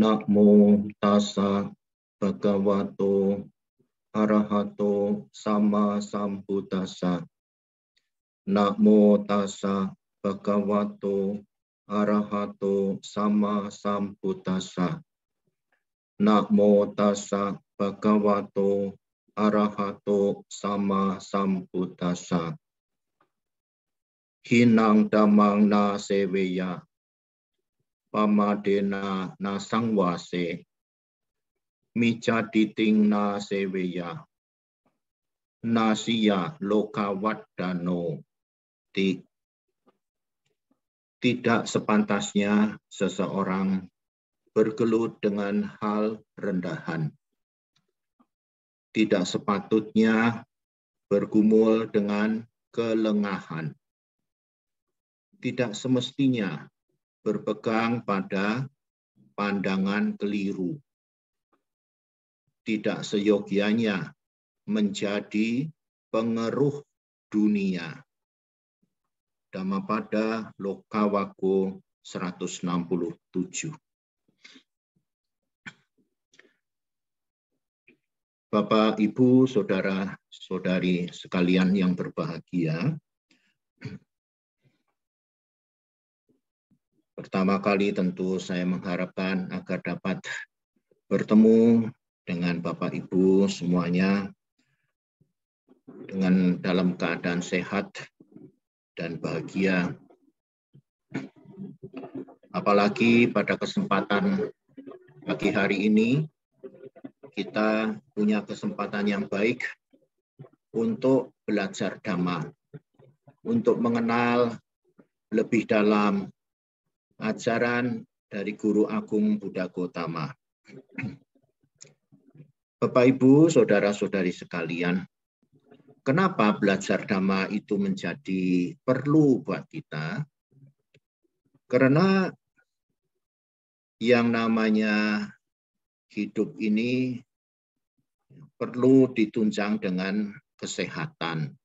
Namo tassa bhagavato arahato sama sambutasa. Namo tassa bhagavato arahato sama sambutasa. Namo tassa bhagavato arahato sama sambutasa. Hinang damang na seveya pamadena na sangwase mica diting na seveya nasiya lokawaddano di tidak sepantasnya seseorang bergelut dengan hal rendahan. Tidak sepatutnya bergumul dengan kelengahan. Tidak semestinya berpegang pada pandangan keliru. Tidak seyogianya menjadi pengeruh dunia. Dama pada Lokawago 167. Bapak, Ibu, Saudara, Saudari sekalian yang berbahagia, Pertama kali tentu saya mengharapkan agar dapat bertemu dengan Bapak Ibu semuanya dengan dalam keadaan sehat dan bahagia. Apalagi pada kesempatan pagi hari ini kita punya kesempatan yang baik untuk belajar damai untuk mengenal lebih dalam ajaran dari Guru Agung Buddha Gotama. Bapak Ibu, saudara-saudari sekalian, kenapa belajar dhamma itu menjadi perlu buat kita? Karena yang namanya hidup ini perlu ditunjang dengan kesehatan,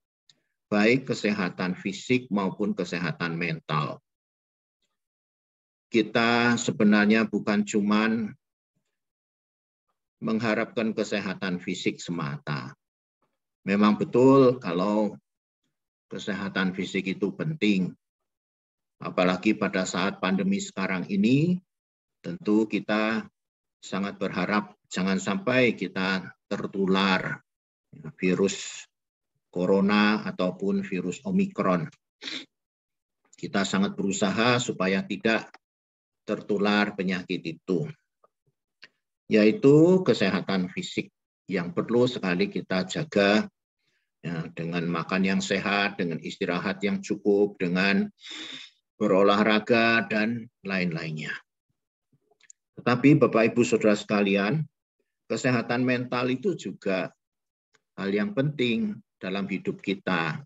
baik kesehatan fisik maupun kesehatan mental kita sebenarnya bukan cuman mengharapkan kesehatan fisik semata. Memang betul kalau kesehatan fisik itu penting. Apalagi pada saat pandemi sekarang ini, tentu kita sangat berharap jangan sampai kita tertular virus corona ataupun virus omikron. Kita sangat berusaha supaya tidak tertular penyakit itu, yaitu kesehatan fisik yang perlu sekali kita jaga ya, dengan makan yang sehat, dengan istirahat yang cukup, dengan berolahraga, dan lain-lainnya. Tetapi Bapak, Ibu, Saudara sekalian, kesehatan mental itu juga hal yang penting dalam hidup kita.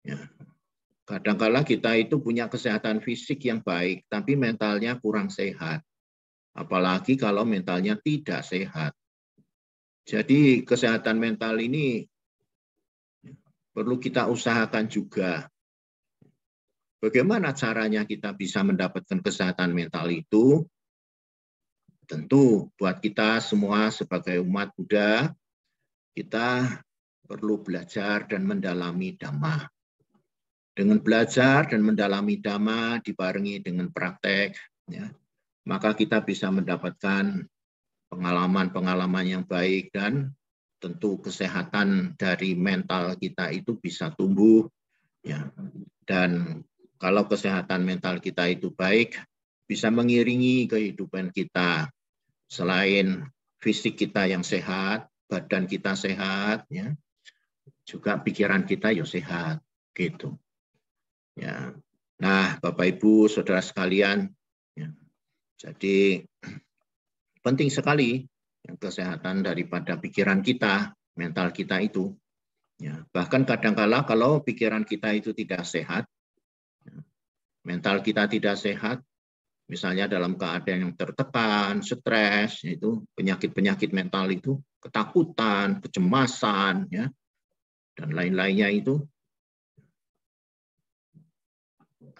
Ya, Kadangkala kita itu punya kesehatan fisik yang baik, tapi mentalnya kurang sehat. Apalagi kalau mentalnya tidak sehat. Jadi kesehatan mental ini perlu kita usahakan juga. Bagaimana caranya kita bisa mendapatkan kesehatan mental itu? Tentu buat kita semua sebagai umat Buddha, kita perlu belajar dan mendalami damai. Dengan belajar dan mendalami dhamma dibarengi dengan praktek, ya, maka kita bisa mendapatkan pengalaman-pengalaman yang baik dan tentu kesehatan dari mental kita itu bisa tumbuh ya dan kalau kesehatan mental kita itu baik bisa mengiringi kehidupan kita selain fisik kita yang sehat badan kita sehat ya juga pikiran kita ya sehat gitu Ya. Nah, Bapak Ibu, saudara sekalian, ya. jadi penting sekali yang kesehatan daripada pikiran kita, mental kita itu. Ya. Bahkan kadangkala kalau pikiran kita itu tidak sehat, ya, mental kita tidak sehat, misalnya dalam keadaan yang tertekan, stres, itu penyakit-penyakit mental itu, ketakutan, kecemasan, ya, dan lain-lainnya itu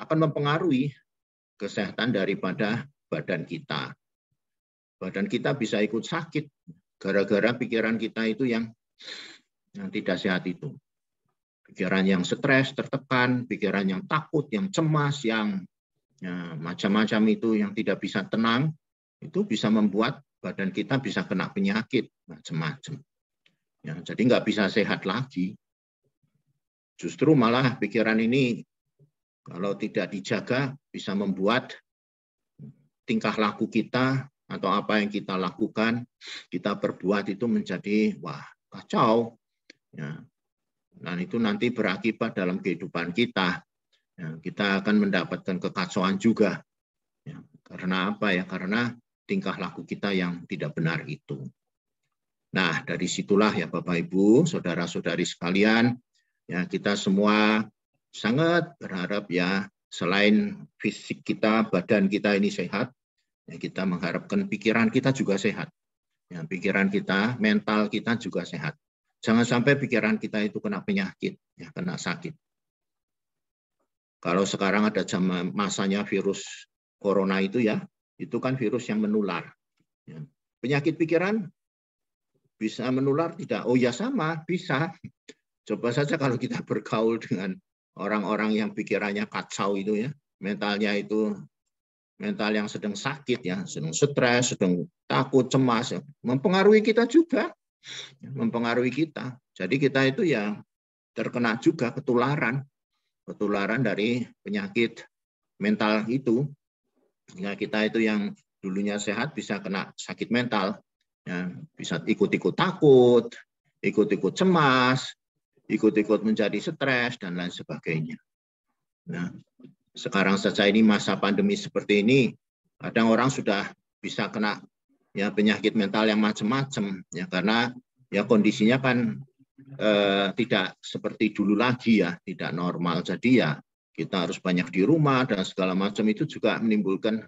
akan mempengaruhi kesehatan daripada badan kita. Badan kita bisa ikut sakit gara-gara pikiran kita itu yang yang tidak sehat itu. Pikiran yang stres, tertekan, pikiran yang takut, yang cemas, yang ya, macam-macam itu yang tidak bisa tenang, itu bisa membuat badan kita bisa kena penyakit macam-macam. Ya, jadi nggak bisa sehat lagi. Justru malah pikiran ini kalau tidak dijaga, bisa membuat tingkah laku kita atau apa yang kita lakukan, kita berbuat itu menjadi wah kacau. Ya. Dan itu nanti berakibat dalam kehidupan kita. Ya, kita akan mendapatkan kekacauan juga. Ya. Karena apa ya? Karena tingkah laku kita yang tidak benar itu. Nah, dari situlah ya Bapak Ibu, saudara-saudari sekalian, ya kita semua sangat berharap ya selain fisik kita, badan kita ini sehat, ya kita mengharapkan pikiran kita juga sehat. Ya, pikiran kita, mental kita juga sehat. Jangan sampai pikiran kita itu kena penyakit, ya, kena sakit. Kalau sekarang ada zaman masanya virus corona itu ya, itu kan virus yang menular. Ya. Penyakit pikiran bisa menular tidak? Oh ya sama, bisa. Coba saja kalau kita bergaul dengan orang-orang yang pikirannya kacau itu ya, mentalnya itu mental yang sedang sakit ya, sedang stres, sedang takut, cemas, ya. mempengaruhi kita juga, mempengaruhi kita. Jadi kita itu ya terkena juga ketularan, ketularan dari penyakit mental itu. Ya kita itu yang dulunya sehat bisa kena sakit mental, ya, bisa ikut-ikut takut, ikut-ikut cemas, ikut-ikut menjadi stres dan lain sebagainya. Nah, sekarang saja ini masa pandemi seperti ini, kadang orang sudah bisa kena ya penyakit mental yang macam-macam ya karena ya kondisinya kan eh, tidak seperti dulu lagi ya, tidak normal. Jadi ya kita harus banyak di rumah dan segala macam itu juga menimbulkan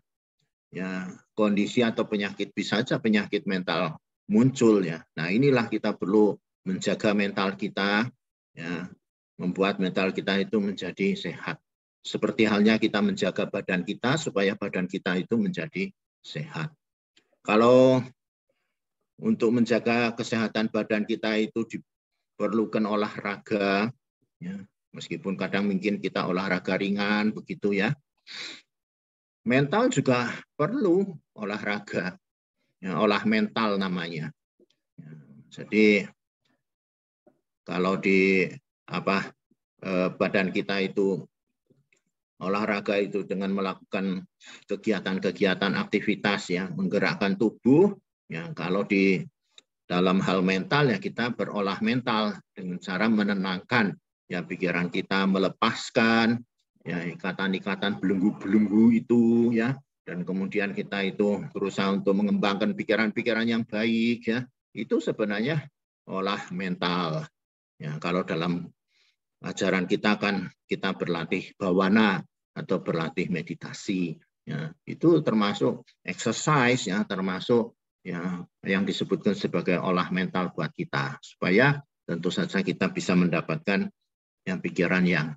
ya kondisi atau penyakit bisa saja penyakit mental muncul ya. Nah, inilah kita perlu menjaga mental kita ya membuat mental kita itu menjadi sehat. Seperti halnya kita menjaga badan kita supaya badan kita itu menjadi sehat. Kalau untuk menjaga kesehatan badan kita itu diperlukan olahraga, ya, meskipun kadang mungkin kita olahraga ringan begitu ya. Mental juga perlu olahraga, ya, olah mental namanya. Ya, jadi kalau di apa eh, badan kita itu olahraga itu dengan melakukan kegiatan-kegiatan aktivitas ya menggerakkan tubuh ya kalau di dalam hal mental ya kita berolah mental dengan cara menenangkan ya pikiran kita melepaskan ya ikatan-ikatan belenggu-belenggu itu ya dan kemudian kita itu berusaha untuk mengembangkan pikiran-pikiran yang baik ya itu sebenarnya olah mental Ya, kalau dalam ajaran kita kan kita berlatih bawana atau berlatih meditasi, ya, itu termasuk exercise, ya, termasuk ya yang disebutkan sebagai olah mental buat kita supaya tentu saja kita bisa mendapatkan yang pikiran yang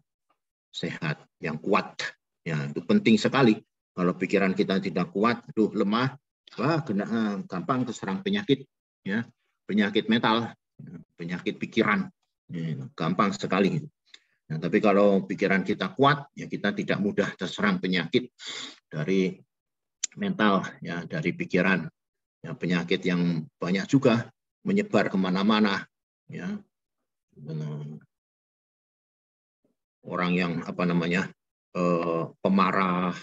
sehat, yang kuat. Ya, itu penting sekali. Kalau pikiran kita tidak kuat, duh lemah, wah eh, gampang terserang penyakit, ya penyakit mental, ya, penyakit pikiran. Hmm, gampang sekali. Nah, tapi kalau pikiran kita kuat, ya kita tidak mudah terserang penyakit dari mental, ya dari pikiran. Ya, penyakit yang banyak juga menyebar kemana-mana. Ya. Orang yang apa namanya eh, pemarah,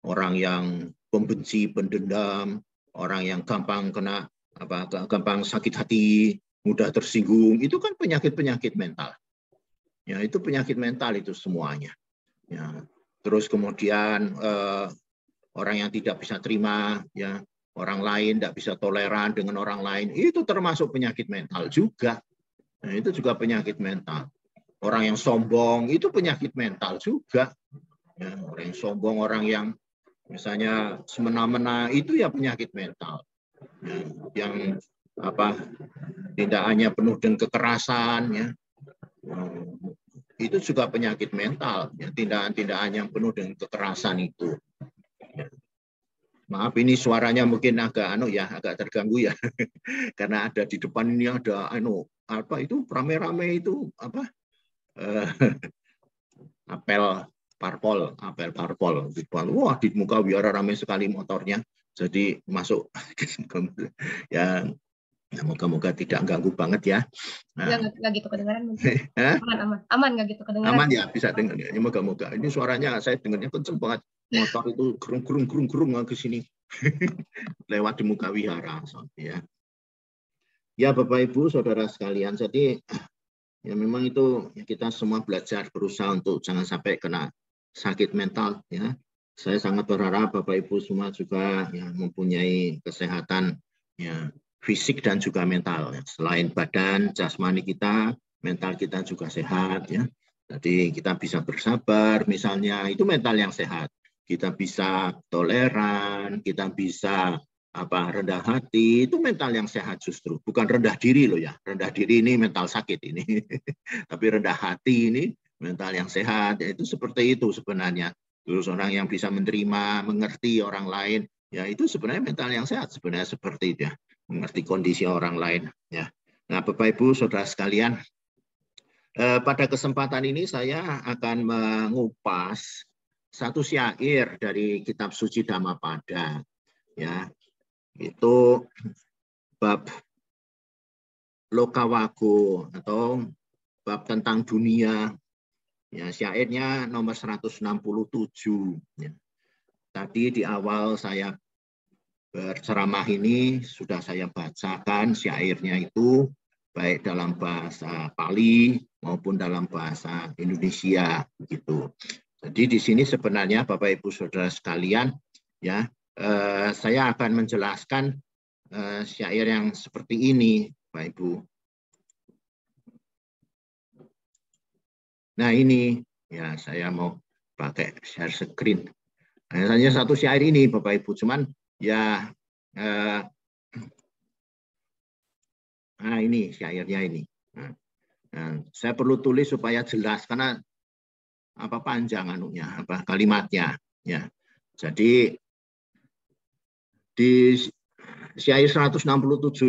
orang yang pembenci, pendendam, orang yang gampang kena apa gampang sakit hati, mudah tersinggung, itu kan penyakit-penyakit mental. Ya, itu penyakit mental itu semuanya. Ya, terus kemudian eh, orang yang tidak bisa terima, ya, orang lain tidak bisa toleran dengan orang lain, itu termasuk penyakit mental juga. Nah, itu juga penyakit mental. Orang yang sombong itu penyakit mental juga. Ya, orang yang sombong, orang yang misalnya semena-mena itu ya penyakit mental. Ya, yang apa tidak hanya penuh dengan kekerasan ya itu juga penyakit mental ya tindakan tidak hanya penuh dengan kekerasan itu maaf ini suaranya mungkin agak anu ya agak terganggu ya karena ada di depan ini ada anu apa itu rame-rame itu apa eh, apel parpol apel parpol wah di muka biara rame sekali motornya jadi masuk ya Ya, moga-moga tidak ganggu banget ya. Nah. Enggak, iya, enggak gitu kedengaran. aman, aman. Aman nggak gitu kedengaran. Aman ya, bisa dengar. Ya, moga-moga. Ini suaranya saya dengarnya kenceng banget. Motor itu gerung-gerung-gerung-gerung ke sini. Lewat di muka wihara. Ya. ya, Bapak Ibu, Saudara sekalian. Jadi ya memang itu kita semua belajar berusaha untuk jangan sampai kena sakit mental ya. Saya sangat berharap Bapak Ibu semua juga ya mempunyai kesehatan ya fisik dan juga mental. Selain badan, jasmani kita, mental kita juga sehat ya. Jadi kita bisa bersabar misalnya, itu mental yang sehat. Kita bisa toleran, kita bisa apa rendah hati, itu mental yang sehat justru. Bukan rendah diri loh ya. Rendah diri ini mental sakit ini. Tapi rendah hati ini mental yang sehat, ya, itu seperti itu sebenarnya. Terus orang yang bisa menerima, mengerti orang lain, ya itu sebenarnya mental yang sehat sebenarnya seperti itu ya mengerti kondisi orang lain. Ya. Nah, Bapak Ibu, saudara sekalian, eh, pada kesempatan ini saya akan mengupas satu syair dari Kitab Suci Dhammapada. Ya, itu bab Lokawago atau bab tentang dunia. Ya, syairnya nomor 167. Ya. Tadi di awal saya berceramah ini sudah saya bacakan syairnya itu baik dalam bahasa Pali maupun dalam bahasa Indonesia gitu. Jadi di sini sebenarnya Bapak Ibu Saudara sekalian ya eh, saya akan menjelaskan eh, syair yang seperti ini Bapak Ibu. Nah ini ya saya mau pakai share screen. Hanya satu syair ini Bapak Ibu cuman Ya, eh, ah, nah ini syairnya ini. saya perlu tulis supaya jelas karena apa panjang anunya, apa kalimatnya. Ya, jadi di syair 167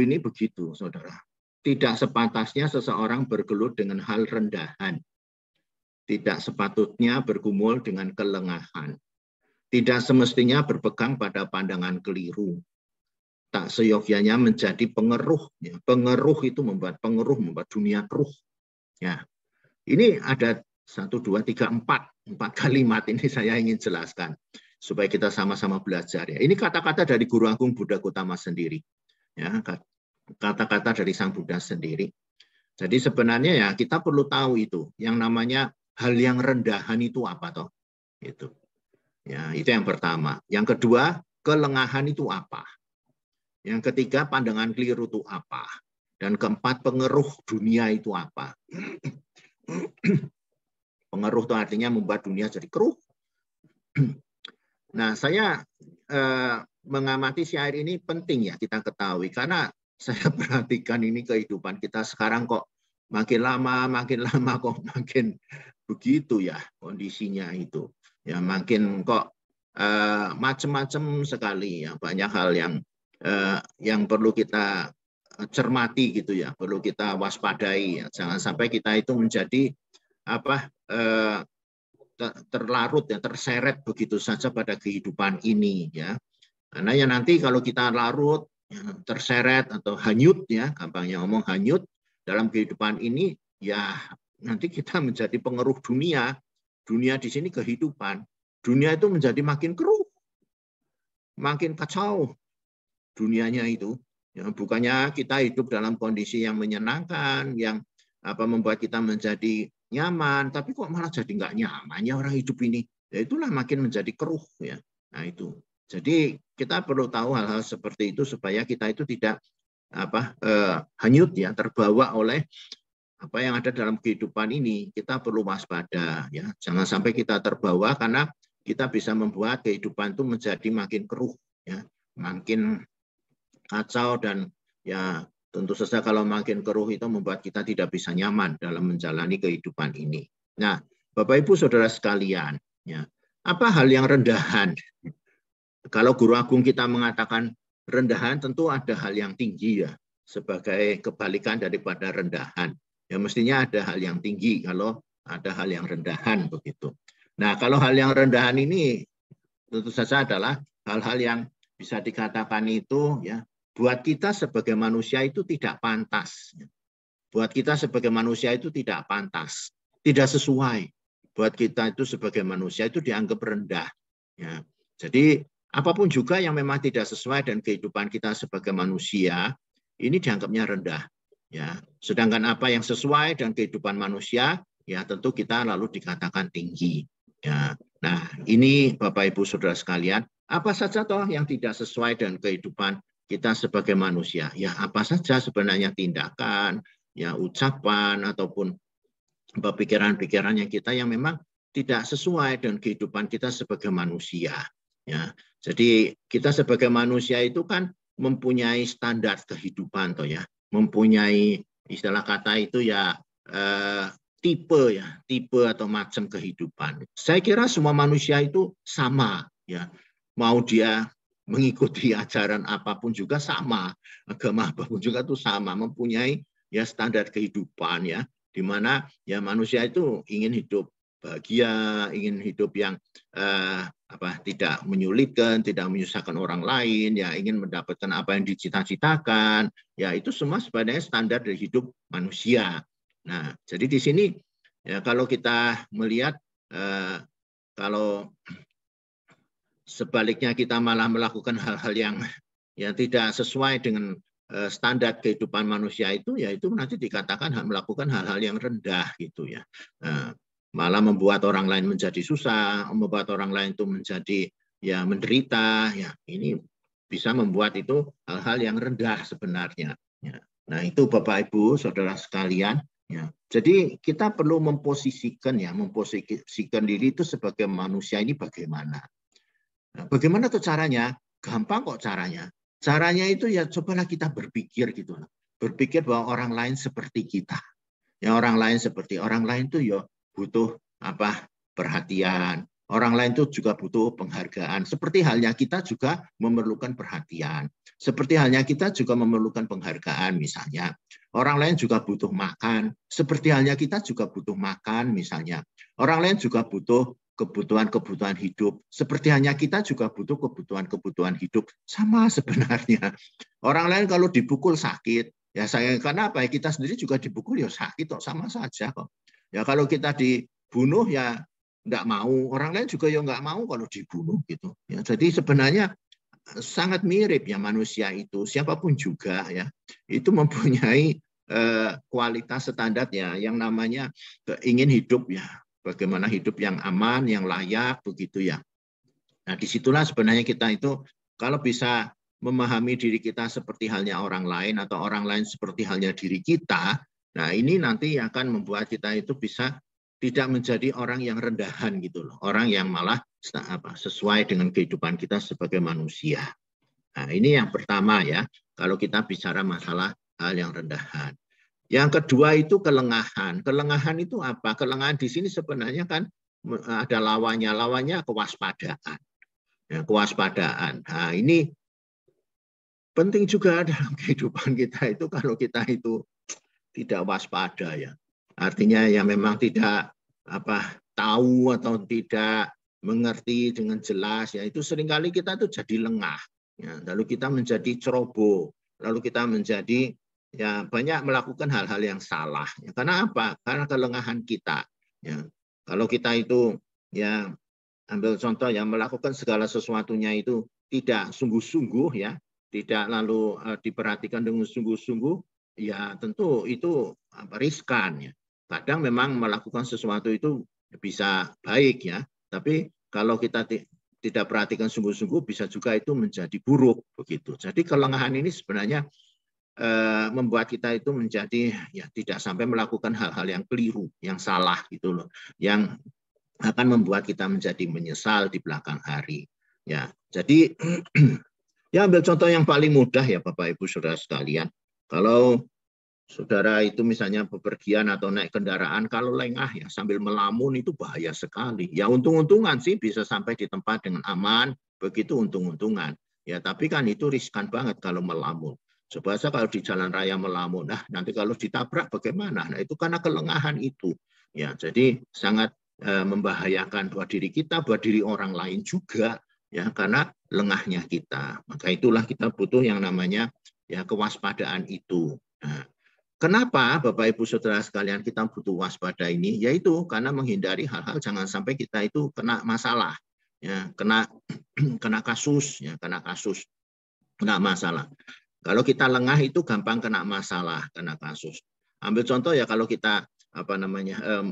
ini begitu, saudara. Tidak sepatasnya seseorang bergelut dengan hal rendahan. Tidak sepatutnya bergumul dengan kelengahan. Tidak semestinya berpegang pada pandangan keliru. Tak seyogyanya menjadi pengeruh. Ya, pengeruh itu membuat pengeruh, membuat dunia keruh. Ya, ini ada satu, dua, tiga, empat. Empat kalimat ini saya ingin jelaskan. Supaya kita sama-sama belajar. ya. Ini kata-kata dari Guru Agung Buddha Gautama sendiri. Ya, kata-kata dari Sang Buddha sendiri. Jadi sebenarnya ya kita perlu tahu itu yang namanya hal yang rendahan itu apa toh? Itu. Ya, itu yang pertama. Yang kedua, kelengahan itu apa? Yang ketiga, pandangan keliru itu apa? Dan keempat, pengeruh dunia itu apa? pengeruh itu artinya membuat dunia jadi keruh. Nah, saya eh, mengamati syair ini penting ya kita ketahui karena saya perhatikan ini kehidupan kita sekarang kok makin lama makin lama kok makin begitu ya kondisinya itu ya makin kok uh, eh, macam-macam sekali ya banyak hal yang uh, yang perlu kita cermati gitu ya perlu kita waspadai ya. jangan sampai kita itu menjadi apa uh, terlarut ya terseret begitu saja pada kehidupan ini ya karena ya nanti kalau kita larut ya, terseret atau hanyut ya gampangnya ngomong hanyut dalam kehidupan ini ya nanti kita menjadi pengeruh dunia Dunia di sini kehidupan. Dunia itu menjadi makin keruh, makin kacau. Dunianya itu, ya, bukannya kita hidup dalam kondisi yang menyenangkan, yang apa membuat kita menjadi nyaman, tapi kok malah jadi nggak nyaman ya orang hidup ini. Ya itulah makin menjadi keruh ya. Nah itu. Jadi kita perlu tahu hal-hal seperti itu supaya kita itu tidak apa eh, hanyut ya terbawa oleh apa yang ada dalam kehidupan ini kita perlu waspada ya jangan sampai kita terbawa karena kita bisa membuat kehidupan itu menjadi makin keruh ya makin kacau dan ya tentu saja kalau makin keruh itu membuat kita tidak bisa nyaman dalam menjalani kehidupan ini nah bapak ibu saudara sekalian ya apa hal yang rendahan kalau guru agung kita mengatakan rendahan tentu ada hal yang tinggi ya sebagai kebalikan daripada rendahan ya mestinya ada hal yang tinggi kalau ada hal yang rendahan begitu. Nah, kalau hal yang rendahan ini tentu saja adalah hal-hal yang bisa dikatakan itu ya buat kita sebagai manusia itu tidak pantas. Buat kita sebagai manusia itu tidak pantas, tidak sesuai. Buat kita itu sebagai manusia itu dianggap rendah. Ya. Jadi apapun juga yang memang tidak sesuai dan kehidupan kita sebagai manusia ini dianggapnya rendah. Ya, sedangkan apa yang sesuai dengan kehidupan manusia, ya tentu kita lalu dikatakan tinggi. Ya. Nah, ini Bapak Ibu Saudara sekalian, apa saja toh yang tidak sesuai dengan kehidupan kita sebagai manusia? Ya, apa saja sebenarnya tindakan, ya ucapan ataupun pikiran-pikiran yang kita yang memang tidak sesuai dengan kehidupan kita sebagai manusia. Ya, jadi kita sebagai manusia itu kan mempunyai standar kehidupan toh ya mempunyai istilah kata itu ya eh, tipe ya, tipe atau macam kehidupan. Saya kira semua manusia itu sama ya. Mau dia mengikuti ajaran apapun juga sama, agama apapun juga itu sama, mempunyai ya standar kehidupan ya, di mana ya manusia itu ingin hidup bahagia, ingin hidup yang eh, apa tidak menyulitkan, tidak menyusahkan orang lain, ya ingin mendapatkan apa yang dicita-citakan, ya itu semua sebenarnya standar dari hidup manusia. Nah, jadi di sini ya kalau kita melihat eh, kalau sebaliknya kita malah melakukan hal-hal yang yang tidak sesuai dengan eh, standar kehidupan manusia itu, ya itu nanti dikatakan melakukan hal-hal yang rendah gitu ya. Nah, malah membuat orang lain menjadi susah, membuat orang lain itu menjadi ya menderita, ya ini bisa membuat itu hal-hal yang rendah sebenarnya. Ya. Nah itu Bapak Ibu saudara sekalian. Ya. Jadi kita perlu memposisikan ya, memposisikan diri itu sebagai manusia ini bagaimana. Nah, bagaimana tuh caranya? Gampang kok caranya. Caranya itu ya cobalah kita berpikir gitu Berpikir bahwa orang lain seperti kita. Ya orang lain seperti orang lain tuh ya butuh apa perhatian. Orang lain itu juga butuh penghargaan. Seperti halnya kita juga memerlukan perhatian. Seperti halnya kita juga memerlukan penghargaan misalnya. Orang lain juga butuh makan. Seperti halnya kita juga butuh makan misalnya. Orang lain juga butuh kebutuhan-kebutuhan hidup. Seperti halnya kita juga butuh kebutuhan-kebutuhan hidup. Sama sebenarnya. Orang lain kalau dipukul sakit, ya saya karena apa? Ya? Kita sendiri juga dipukul ya sakit kok sama saja kok. Ya kalau kita dibunuh ya nggak mau, orang lain juga ya nggak mau kalau dibunuh gitu. Ya, jadi sebenarnya eh, sangat mirip ya manusia itu, siapapun juga ya itu mempunyai eh, kualitas standar ya yang namanya ingin hidup ya, bagaimana hidup yang aman, yang layak begitu ya. Nah disitulah sebenarnya kita itu kalau bisa memahami diri kita seperti halnya orang lain atau orang lain seperti halnya diri kita, Nah, ini nanti akan membuat kita itu bisa tidak menjadi orang yang rendahan gitu loh, orang yang malah apa sesuai dengan kehidupan kita sebagai manusia. Nah, ini yang pertama ya, kalau kita bicara masalah hal yang rendahan. Yang kedua itu kelengahan. Kelengahan itu apa? Kelengahan di sini sebenarnya kan ada lawannya, lawannya kewaspadaan. Ya, kewaspadaan. Nah, ini penting juga dalam kehidupan kita itu kalau kita itu tidak waspada ya. Artinya ya memang tidak apa tahu atau tidak mengerti dengan jelas ya itu seringkali kita itu jadi lengah ya lalu kita menjadi ceroboh lalu kita menjadi ya banyak melakukan hal-hal yang salah ya, karena apa karena kelengahan kita ya kalau kita itu ya ambil contoh yang melakukan segala sesuatunya itu tidak sungguh-sungguh ya tidak lalu uh, diperhatikan dengan sungguh-sungguh ya tentu itu riskan ya. Kadang memang melakukan sesuatu itu bisa baik ya, tapi kalau kita tidak perhatikan sungguh-sungguh bisa juga itu menjadi buruk begitu. Jadi kelengahan ini sebenarnya e, membuat kita itu menjadi ya tidak sampai melakukan hal-hal yang keliru, yang salah gitu loh, yang akan membuat kita menjadi menyesal di belakang hari. Ya, jadi ya ambil contoh yang paling mudah ya Bapak Ibu Saudara sekalian. Kalau saudara itu misalnya bepergian atau naik kendaraan, kalau lengah ya sambil melamun itu bahaya sekali. Ya untung-untungan sih bisa sampai di tempat dengan aman, begitu untung-untungan. Ya tapi kan itu riskan banget kalau melamun. Sebahasa kalau di jalan raya melamun, nah nanti kalau ditabrak bagaimana? Nah itu karena kelengahan itu. Ya jadi sangat eh, membahayakan buat diri kita, buat diri orang lain juga ya karena lengahnya kita. Maka itulah kita butuh yang namanya ya kewaspadaan itu. Nah, kenapa Bapak Ibu Saudara sekalian kita butuh waspada ini? Yaitu karena menghindari hal-hal jangan sampai kita itu kena masalah, ya, kena kena kasus, ya, kena kasus, kena masalah. Kalau kita lengah itu gampang kena masalah, kena kasus. Ambil contoh ya kalau kita apa namanya eh,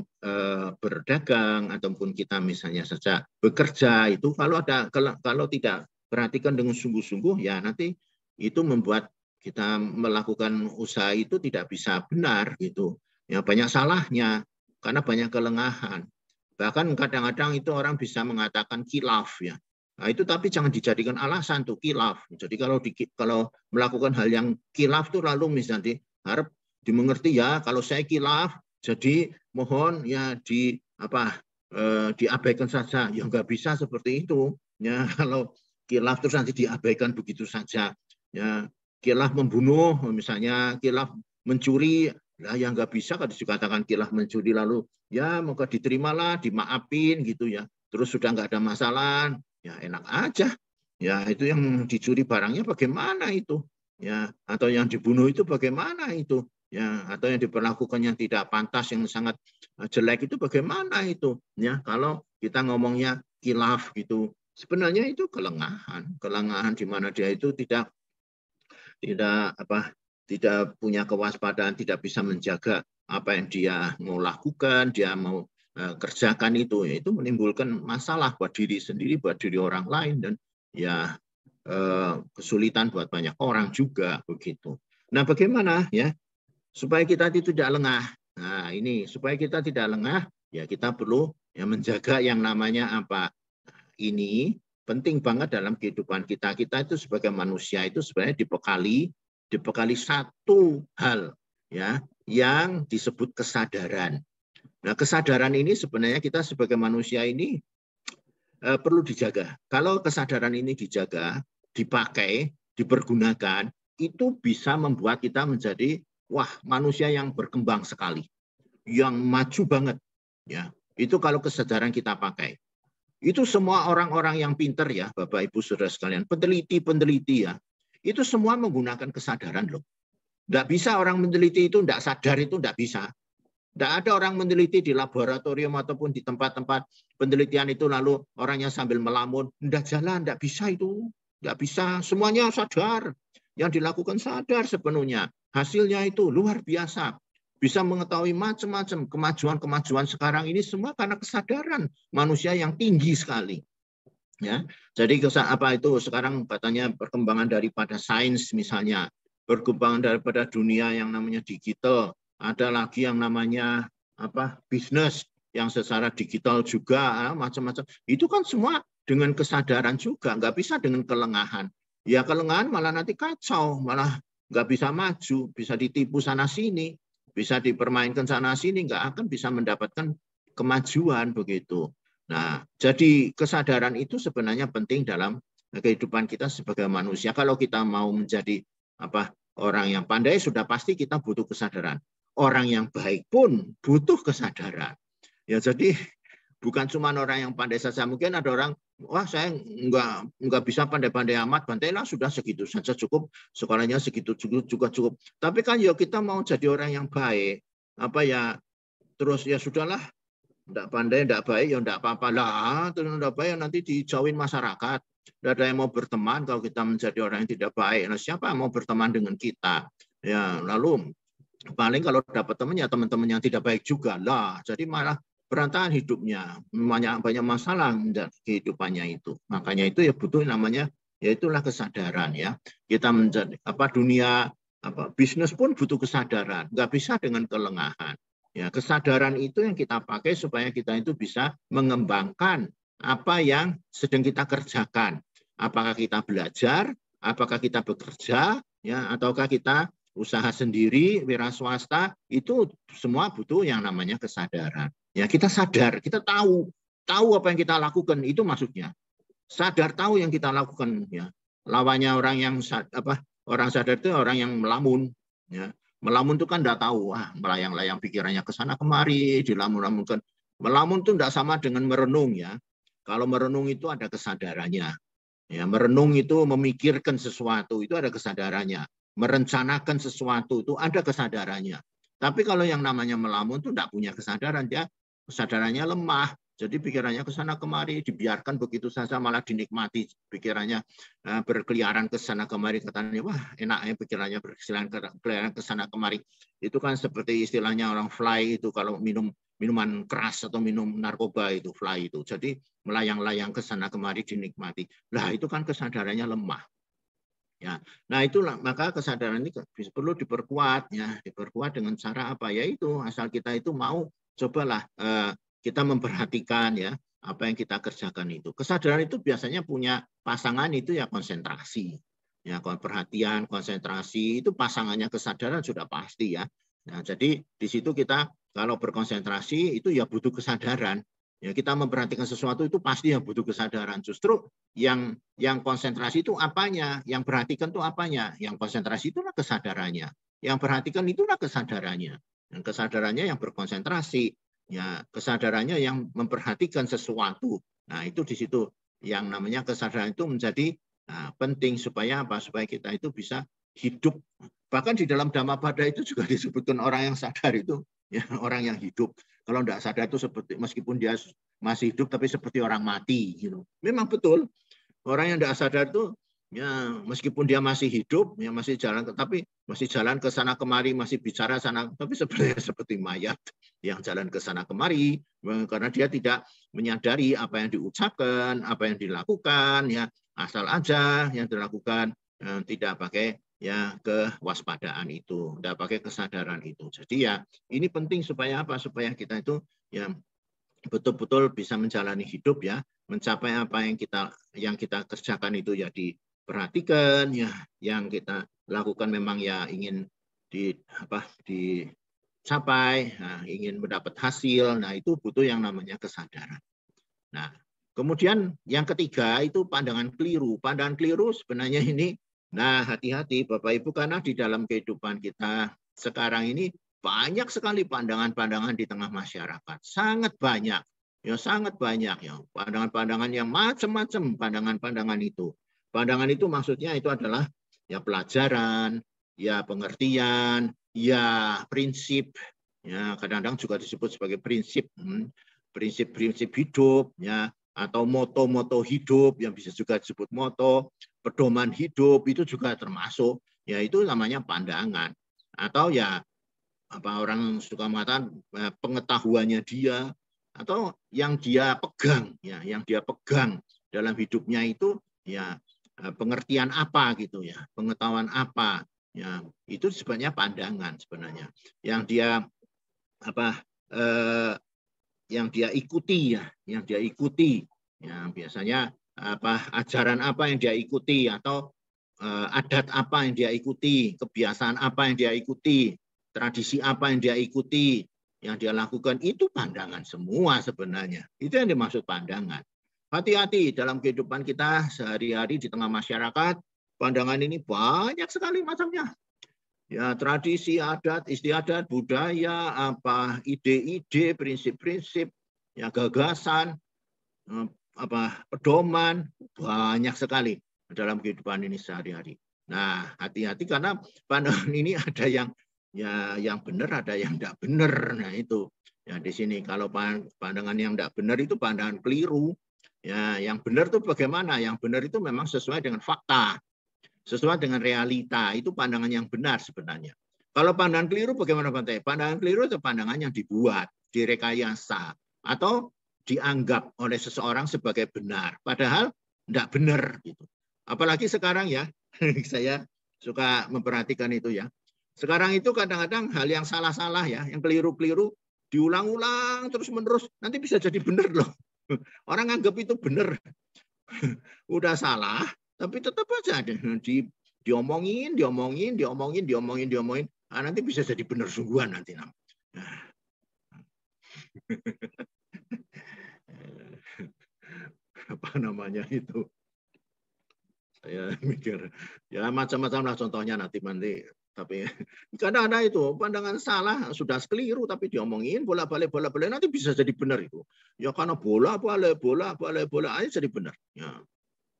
berdagang ataupun kita misalnya saja bekerja itu kalau ada kalau tidak perhatikan dengan sungguh-sungguh ya nanti itu membuat kita melakukan usaha itu tidak bisa benar gitu. Ya banyak salahnya karena banyak kelengahan. Bahkan kadang-kadang itu orang bisa mengatakan kilaf ya. Nah, itu tapi jangan dijadikan alasan tuh kilaf. Jadi kalau di, kalau melakukan hal yang kilaf tuh lalu misalnya harap dimengerti ya kalau saya kilaf jadi mohon ya di apa eh, diabaikan saja ya nggak bisa seperti itu ya kalau kilaf terus nanti diabaikan begitu saja ya kilaf membunuh misalnya kilaf mencuri lah yang nggak bisa kan dikatakan kilaf mencuri lalu ya moga diterimalah dimaafin gitu ya terus sudah nggak ada masalah ya enak aja ya itu yang dicuri barangnya bagaimana itu ya atau yang dibunuh itu bagaimana itu ya atau yang diperlakukan yang tidak pantas yang sangat eh, jelek itu bagaimana itu ya kalau kita ngomongnya kilaf gitu sebenarnya itu kelengahan kelengahan di mana dia itu tidak tidak apa tidak punya kewaspadaan, tidak bisa menjaga apa yang dia mau lakukan, dia mau eh, kerjakan itu, ya itu menimbulkan masalah buat diri sendiri, buat diri orang lain dan ya eh, kesulitan buat banyak orang juga begitu. Nah, bagaimana ya supaya kita tidak lengah? Nah, ini supaya kita tidak lengah, ya kita perlu ya menjaga yang namanya apa? Ini penting banget dalam kehidupan kita. Kita itu sebagai manusia itu sebenarnya dibekali dibekali satu hal ya yang disebut kesadaran. Nah, kesadaran ini sebenarnya kita sebagai manusia ini eh, perlu dijaga. Kalau kesadaran ini dijaga, dipakai, dipergunakan, itu bisa membuat kita menjadi wah, manusia yang berkembang sekali, yang maju banget ya. Itu kalau kesadaran kita pakai. Itu semua orang-orang yang pintar ya, Bapak Ibu Saudara sekalian, peneliti-peneliti ya. Itu semua menggunakan kesadaran loh. Tidak bisa orang meneliti itu, tidak sadar itu tidak bisa. Tidak ada orang meneliti di laboratorium ataupun di tempat-tempat penelitian itu lalu orangnya sambil melamun. Tidak jalan, tidak bisa itu. Tidak bisa, semuanya sadar. Yang dilakukan sadar sepenuhnya. Hasilnya itu luar biasa bisa mengetahui macam-macam kemajuan-kemajuan sekarang ini semua karena kesadaran manusia yang tinggi sekali. Ya, jadi apa itu sekarang katanya perkembangan daripada sains misalnya, perkembangan daripada dunia yang namanya digital, ada lagi yang namanya apa bisnis yang secara digital juga ah, macam-macam. Itu kan semua dengan kesadaran juga, nggak bisa dengan kelengahan. Ya kelengahan malah nanti kacau, malah nggak bisa maju, bisa ditipu sana sini, bisa dipermainkan sana sini nggak akan bisa mendapatkan kemajuan begitu. Nah, jadi kesadaran itu sebenarnya penting dalam kehidupan kita sebagai manusia. Kalau kita mau menjadi apa orang yang pandai sudah pasti kita butuh kesadaran. Orang yang baik pun butuh kesadaran. Ya jadi bukan cuma orang yang pandai saja mungkin ada orang wah saya nggak nggak bisa pandai-pandai amat bantailah sudah segitu saja cukup sekolahnya segitu juga juga cukup tapi kan ya kita mau jadi orang yang baik apa ya terus ya sudahlah tidak pandai tidak baik ya tidak apa-apa lah terus tidak baik ya nanti dijauhin masyarakat tidak ada yang mau berteman kalau kita menjadi orang yang tidak baik nah siapa yang mau berteman dengan kita ya lalu paling kalau dapat temannya teman-teman yang tidak baik juga lah jadi malah berantakan hidupnya, banyak banyak masalah kehidupannya itu. Makanya itu ya butuh namanya yaitulah kesadaran ya. Kita menjadi apa dunia apa bisnis pun butuh kesadaran, nggak bisa dengan kelengahan. Ya, kesadaran itu yang kita pakai supaya kita itu bisa mengembangkan apa yang sedang kita kerjakan. Apakah kita belajar, apakah kita bekerja, ya, ataukah kita usaha sendiri, wira swasta, itu semua butuh yang namanya kesadaran. Ya, kita sadar, kita tahu, tahu apa yang kita lakukan itu maksudnya. Sadar tahu yang kita lakukan ya. Lawannya orang yang apa? Orang sadar itu orang yang melamun ya. Melamun itu kan tidak tahu, ah melayang-layang pikirannya ke sana kemari, dilamun-lamunkan. Melamun itu tidak sama dengan merenung ya. Kalau merenung itu ada kesadarannya. Ya, merenung itu memikirkan sesuatu, itu ada kesadarannya. Merencanakan sesuatu itu ada kesadarannya. Tapi kalau yang namanya melamun itu tidak punya kesadaran, dia kesadarannya lemah. Jadi pikirannya ke sana kemari, dibiarkan begitu saja malah dinikmati pikirannya eh, berkeliaran ke sana kemari katanya wah enaknya pikirannya berkeliaran ke sana kemari. Itu kan seperti istilahnya orang fly itu kalau minum minuman keras atau minum narkoba itu fly itu. Jadi melayang-layang ke sana kemari dinikmati. Lah itu kan kesadarannya lemah. Ya. Nah itulah maka kesadaran ini perlu diperkuat ya, diperkuat dengan cara apa ya itu asal kita itu mau cobalah eh, kita memperhatikan ya apa yang kita kerjakan itu. Kesadaran itu biasanya punya pasangan itu ya konsentrasi. Ya, perhatian, konsentrasi itu pasangannya kesadaran sudah pasti ya. Nah, jadi di situ kita kalau berkonsentrasi itu ya butuh kesadaran. Ya kita memperhatikan sesuatu itu pasti ya butuh kesadaran. Justru yang yang konsentrasi itu apanya, yang perhatikan itu apanya, yang konsentrasi itulah kesadarannya, yang perhatikan itulah kesadarannya. Dan kesadarannya yang berkonsentrasi, ya kesadarannya yang memperhatikan sesuatu. Nah itu di situ yang namanya kesadaran itu menjadi nah, penting supaya apa? Supaya kita itu bisa hidup. Bahkan di dalam pada itu juga disebutkan orang yang sadar itu ya, orang yang hidup. Kalau tidak sadar itu seperti meskipun dia masih hidup tapi seperti orang mati. You Memang betul orang yang tidak sadar itu ya meskipun dia masih hidup, ya masih jalan, tapi masih jalan ke sana kemari, masih bicara sana, tapi sebenarnya seperti mayat yang jalan ke sana kemari karena dia tidak menyadari apa yang diucapkan, apa yang dilakukan, ya asal aja yang dilakukan eh, tidak pakai ya kewaspadaan itu, tidak pakai kesadaran itu. Jadi ya ini penting supaya apa? Supaya kita itu ya betul-betul bisa menjalani hidup ya, mencapai apa yang kita yang kita kerjakan itu ya diperhatikan ya, yang kita lakukan memang ya ingin di apa dicapai, nah, ingin mendapat hasil. Nah, itu butuh yang namanya kesadaran. Nah, kemudian yang ketiga itu pandangan keliru. Pandangan keliru sebenarnya ini Nah, hati-hati Bapak Ibu karena di dalam kehidupan kita sekarang ini banyak sekali pandangan-pandangan di tengah masyarakat. Sangat banyak. Ya, sangat banyak ya. Pandangan-pandangan yang macam-macam pandangan-pandangan itu. Pandangan itu maksudnya itu adalah ya pelajaran, ya pengertian, ya prinsip. Ya, kadang-kadang juga disebut sebagai prinsip. Hmm, prinsip-prinsip hidup ya atau moto-moto hidup yang bisa juga disebut moto pedoman hidup itu juga termasuk ya itu namanya pandangan atau ya apa orang suka mengatakan eh, pengetahuannya dia atau yang dia pegang ya yang dia pegang dalam hidupnya itu ya eh, pengertian apa gitu ya pengetahuan apa ya itu sebenarnya pandangan sebenarnya yang dia apa eh, yang dia ikuti ya yang dia ikuti ya biasanya apa ajaran apa yang dia ikuti atau uh, adat apa yang dia ikuti, kebiasaan apa yang dia ikuti, tradisi apa yang dia ikuti, yang dia lakukan itu pandangan semua sebenarnya. Itu yang dimaksud pandangan. Hati-hati dalam kehidupan kita sehari-hari di tengah masyarakat, pandangan ini banyak sekali macamnya. Ya, tradisi, adat, istiadat, budaya, apa ide-ide, prinsip-prinsip, ya gagasan, eh, apa pedoman banyak sekali dalam kehidupan ini sehari-hari. Nah, hati-hati karena pandangan ini ada yang ya yang benar, ada yang tidak benar. Nah, itu. Ya di sini kalau pandangan yang tidak benar itu pandangan keliru. Ya, yang benar itu bagaimana? Yang benar itu memang sesuai dengan fakta. Sesuai dengan realita, itu pandangan yang benar sebenarnya. Kalau pandangan keliru bagaimana Pak Pandangan keliru itu pandangan yang dibuat, direkayasa atau dianggap oleh seseorang sebagai benar, padahal tidak benar gitu. Apalagi sekarang ya, saya suka memperhatikan itu ya. Sekarang itu kadang-kadang hal yang salah-salah ya, yang keliru-keliru diulang-ulang terus-menerus, nanti bisa jadi benar loh. Orang anggap itu benar. Udah salah, tapi tetap aja ada di diomongin, diomongin, diomongin, diomongin, diomongin. Nah, nanti bisa jadi benar sungguhan nanti. Nah apa namanya itu saya mikir ya macam-macam lah contohnya nanti nanti tapi kadang kadang itu pandangan salah sudah keliru tapi diomongin bola balik bola balik nanti bisa jadi benar itu ya karena bola bola bola bola bola aja jadi benar ya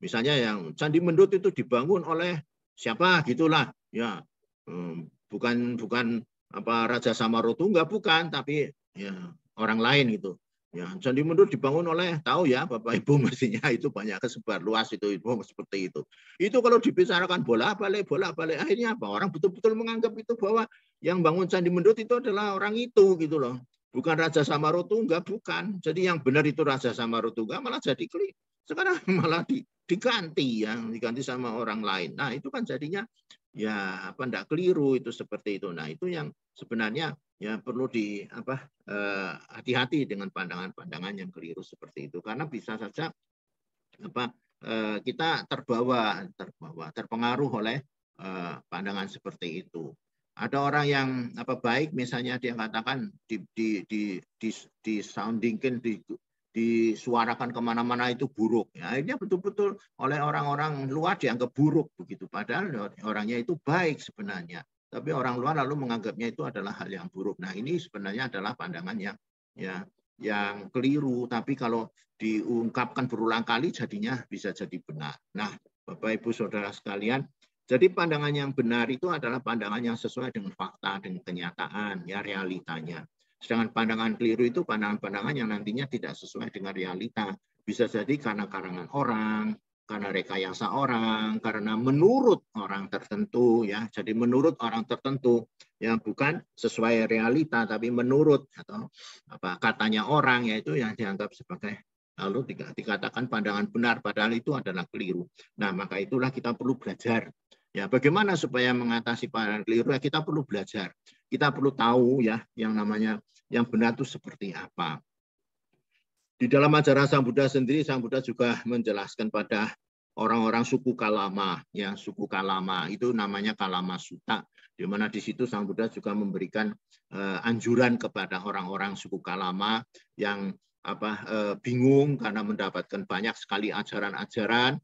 misalnya yang candi mendut itu dibangun oleh siapa gitulah ya hmm, bukan bukan apa raja samarutu enggak bukan tapi ya orang lain gitu Ya, candi Mendut dibangun oleh tahu ya Bapak Ibu mestinya itu banyak kesebar luas itu ilmu seperti itu. Itu kalau dibicarakan bola balik bola balik akhirnya apa orang betul-betul menganggap itu bahwa yang bangun candi mendut itu adalah orang itu gitu loh. Bukan Raja Samarotungga, bukan. Jadi yang benar itu Raja Samarotungga malah jadi klik. Sekarang malah di, diganti yang diganti sama orang lain. Nah, itu kan jadinya ya apa tidak keliru itu seperti itu. Nah itu yang sebenarnya ya perlu di apa eh, hati-hati eh, dengan pandangan-pandangan yang keliru seperti itu karena bisa saja apa eh, kita terbawa terbawa terpengaruh oleh eh, pandangan seperti itu. Ada orang yang apa baik misalnya dia katakan di di di di, di soundingkan di disuarakan kemana-mana itu buruk. Ya, akhirnya betul-betul oleh orang-orang luar dianggap buruk begitu. Padahal orangnya itu baik sebenarnya. Tapi orang luar lalu menganggapnya itu adalah hal yang buruk. Nah ini sebenarnya adalah pandangan yang ya yang keliru. Tapi kalau diungkapkan berulang kali jadinya bisa jadi benar. Nah Bapak Ibu Saudara sekalian, jadi pandangan yang benar itu adalah pandangan yang sesuai dengan fakta, dengan kenyataan, ya realitanya. Sedangkan pandangan keliru itu pandangan-pandangan yang nantinya tidak sesuai dengan realita. Bisa jadi karena karangan orang, karena rekayasa orang, karena menurut orang tertentu ya. Jadi menurut orang tertentu yang bukan sesuai realita tapi menurut atau apa katanya orang yaitu yang dianggap sebagai lalu dikatakan pandangan benar padahal itu adalah keliru. Nah, maka itulah kita perlu belajar. Ya, bagaimana supaya mengatasi pandangan keliru? Ya, kita perlu belajar kita perlu tahu ya yang namanya yang benar itu seperti apa. Di dalam ajaran Sang Buddha sendiri, Sang Buddha juga menjelaskan pada orang-orang suku Kalama, ya suku Kalama itu namanya Kalama Suta, di mana di situ Sang Buddha juga memberikan uh, anjuran kepada orang-orang suku Kalama yang apa uh, bingung karena mendapatkan banyak sekali ajaran-ajaran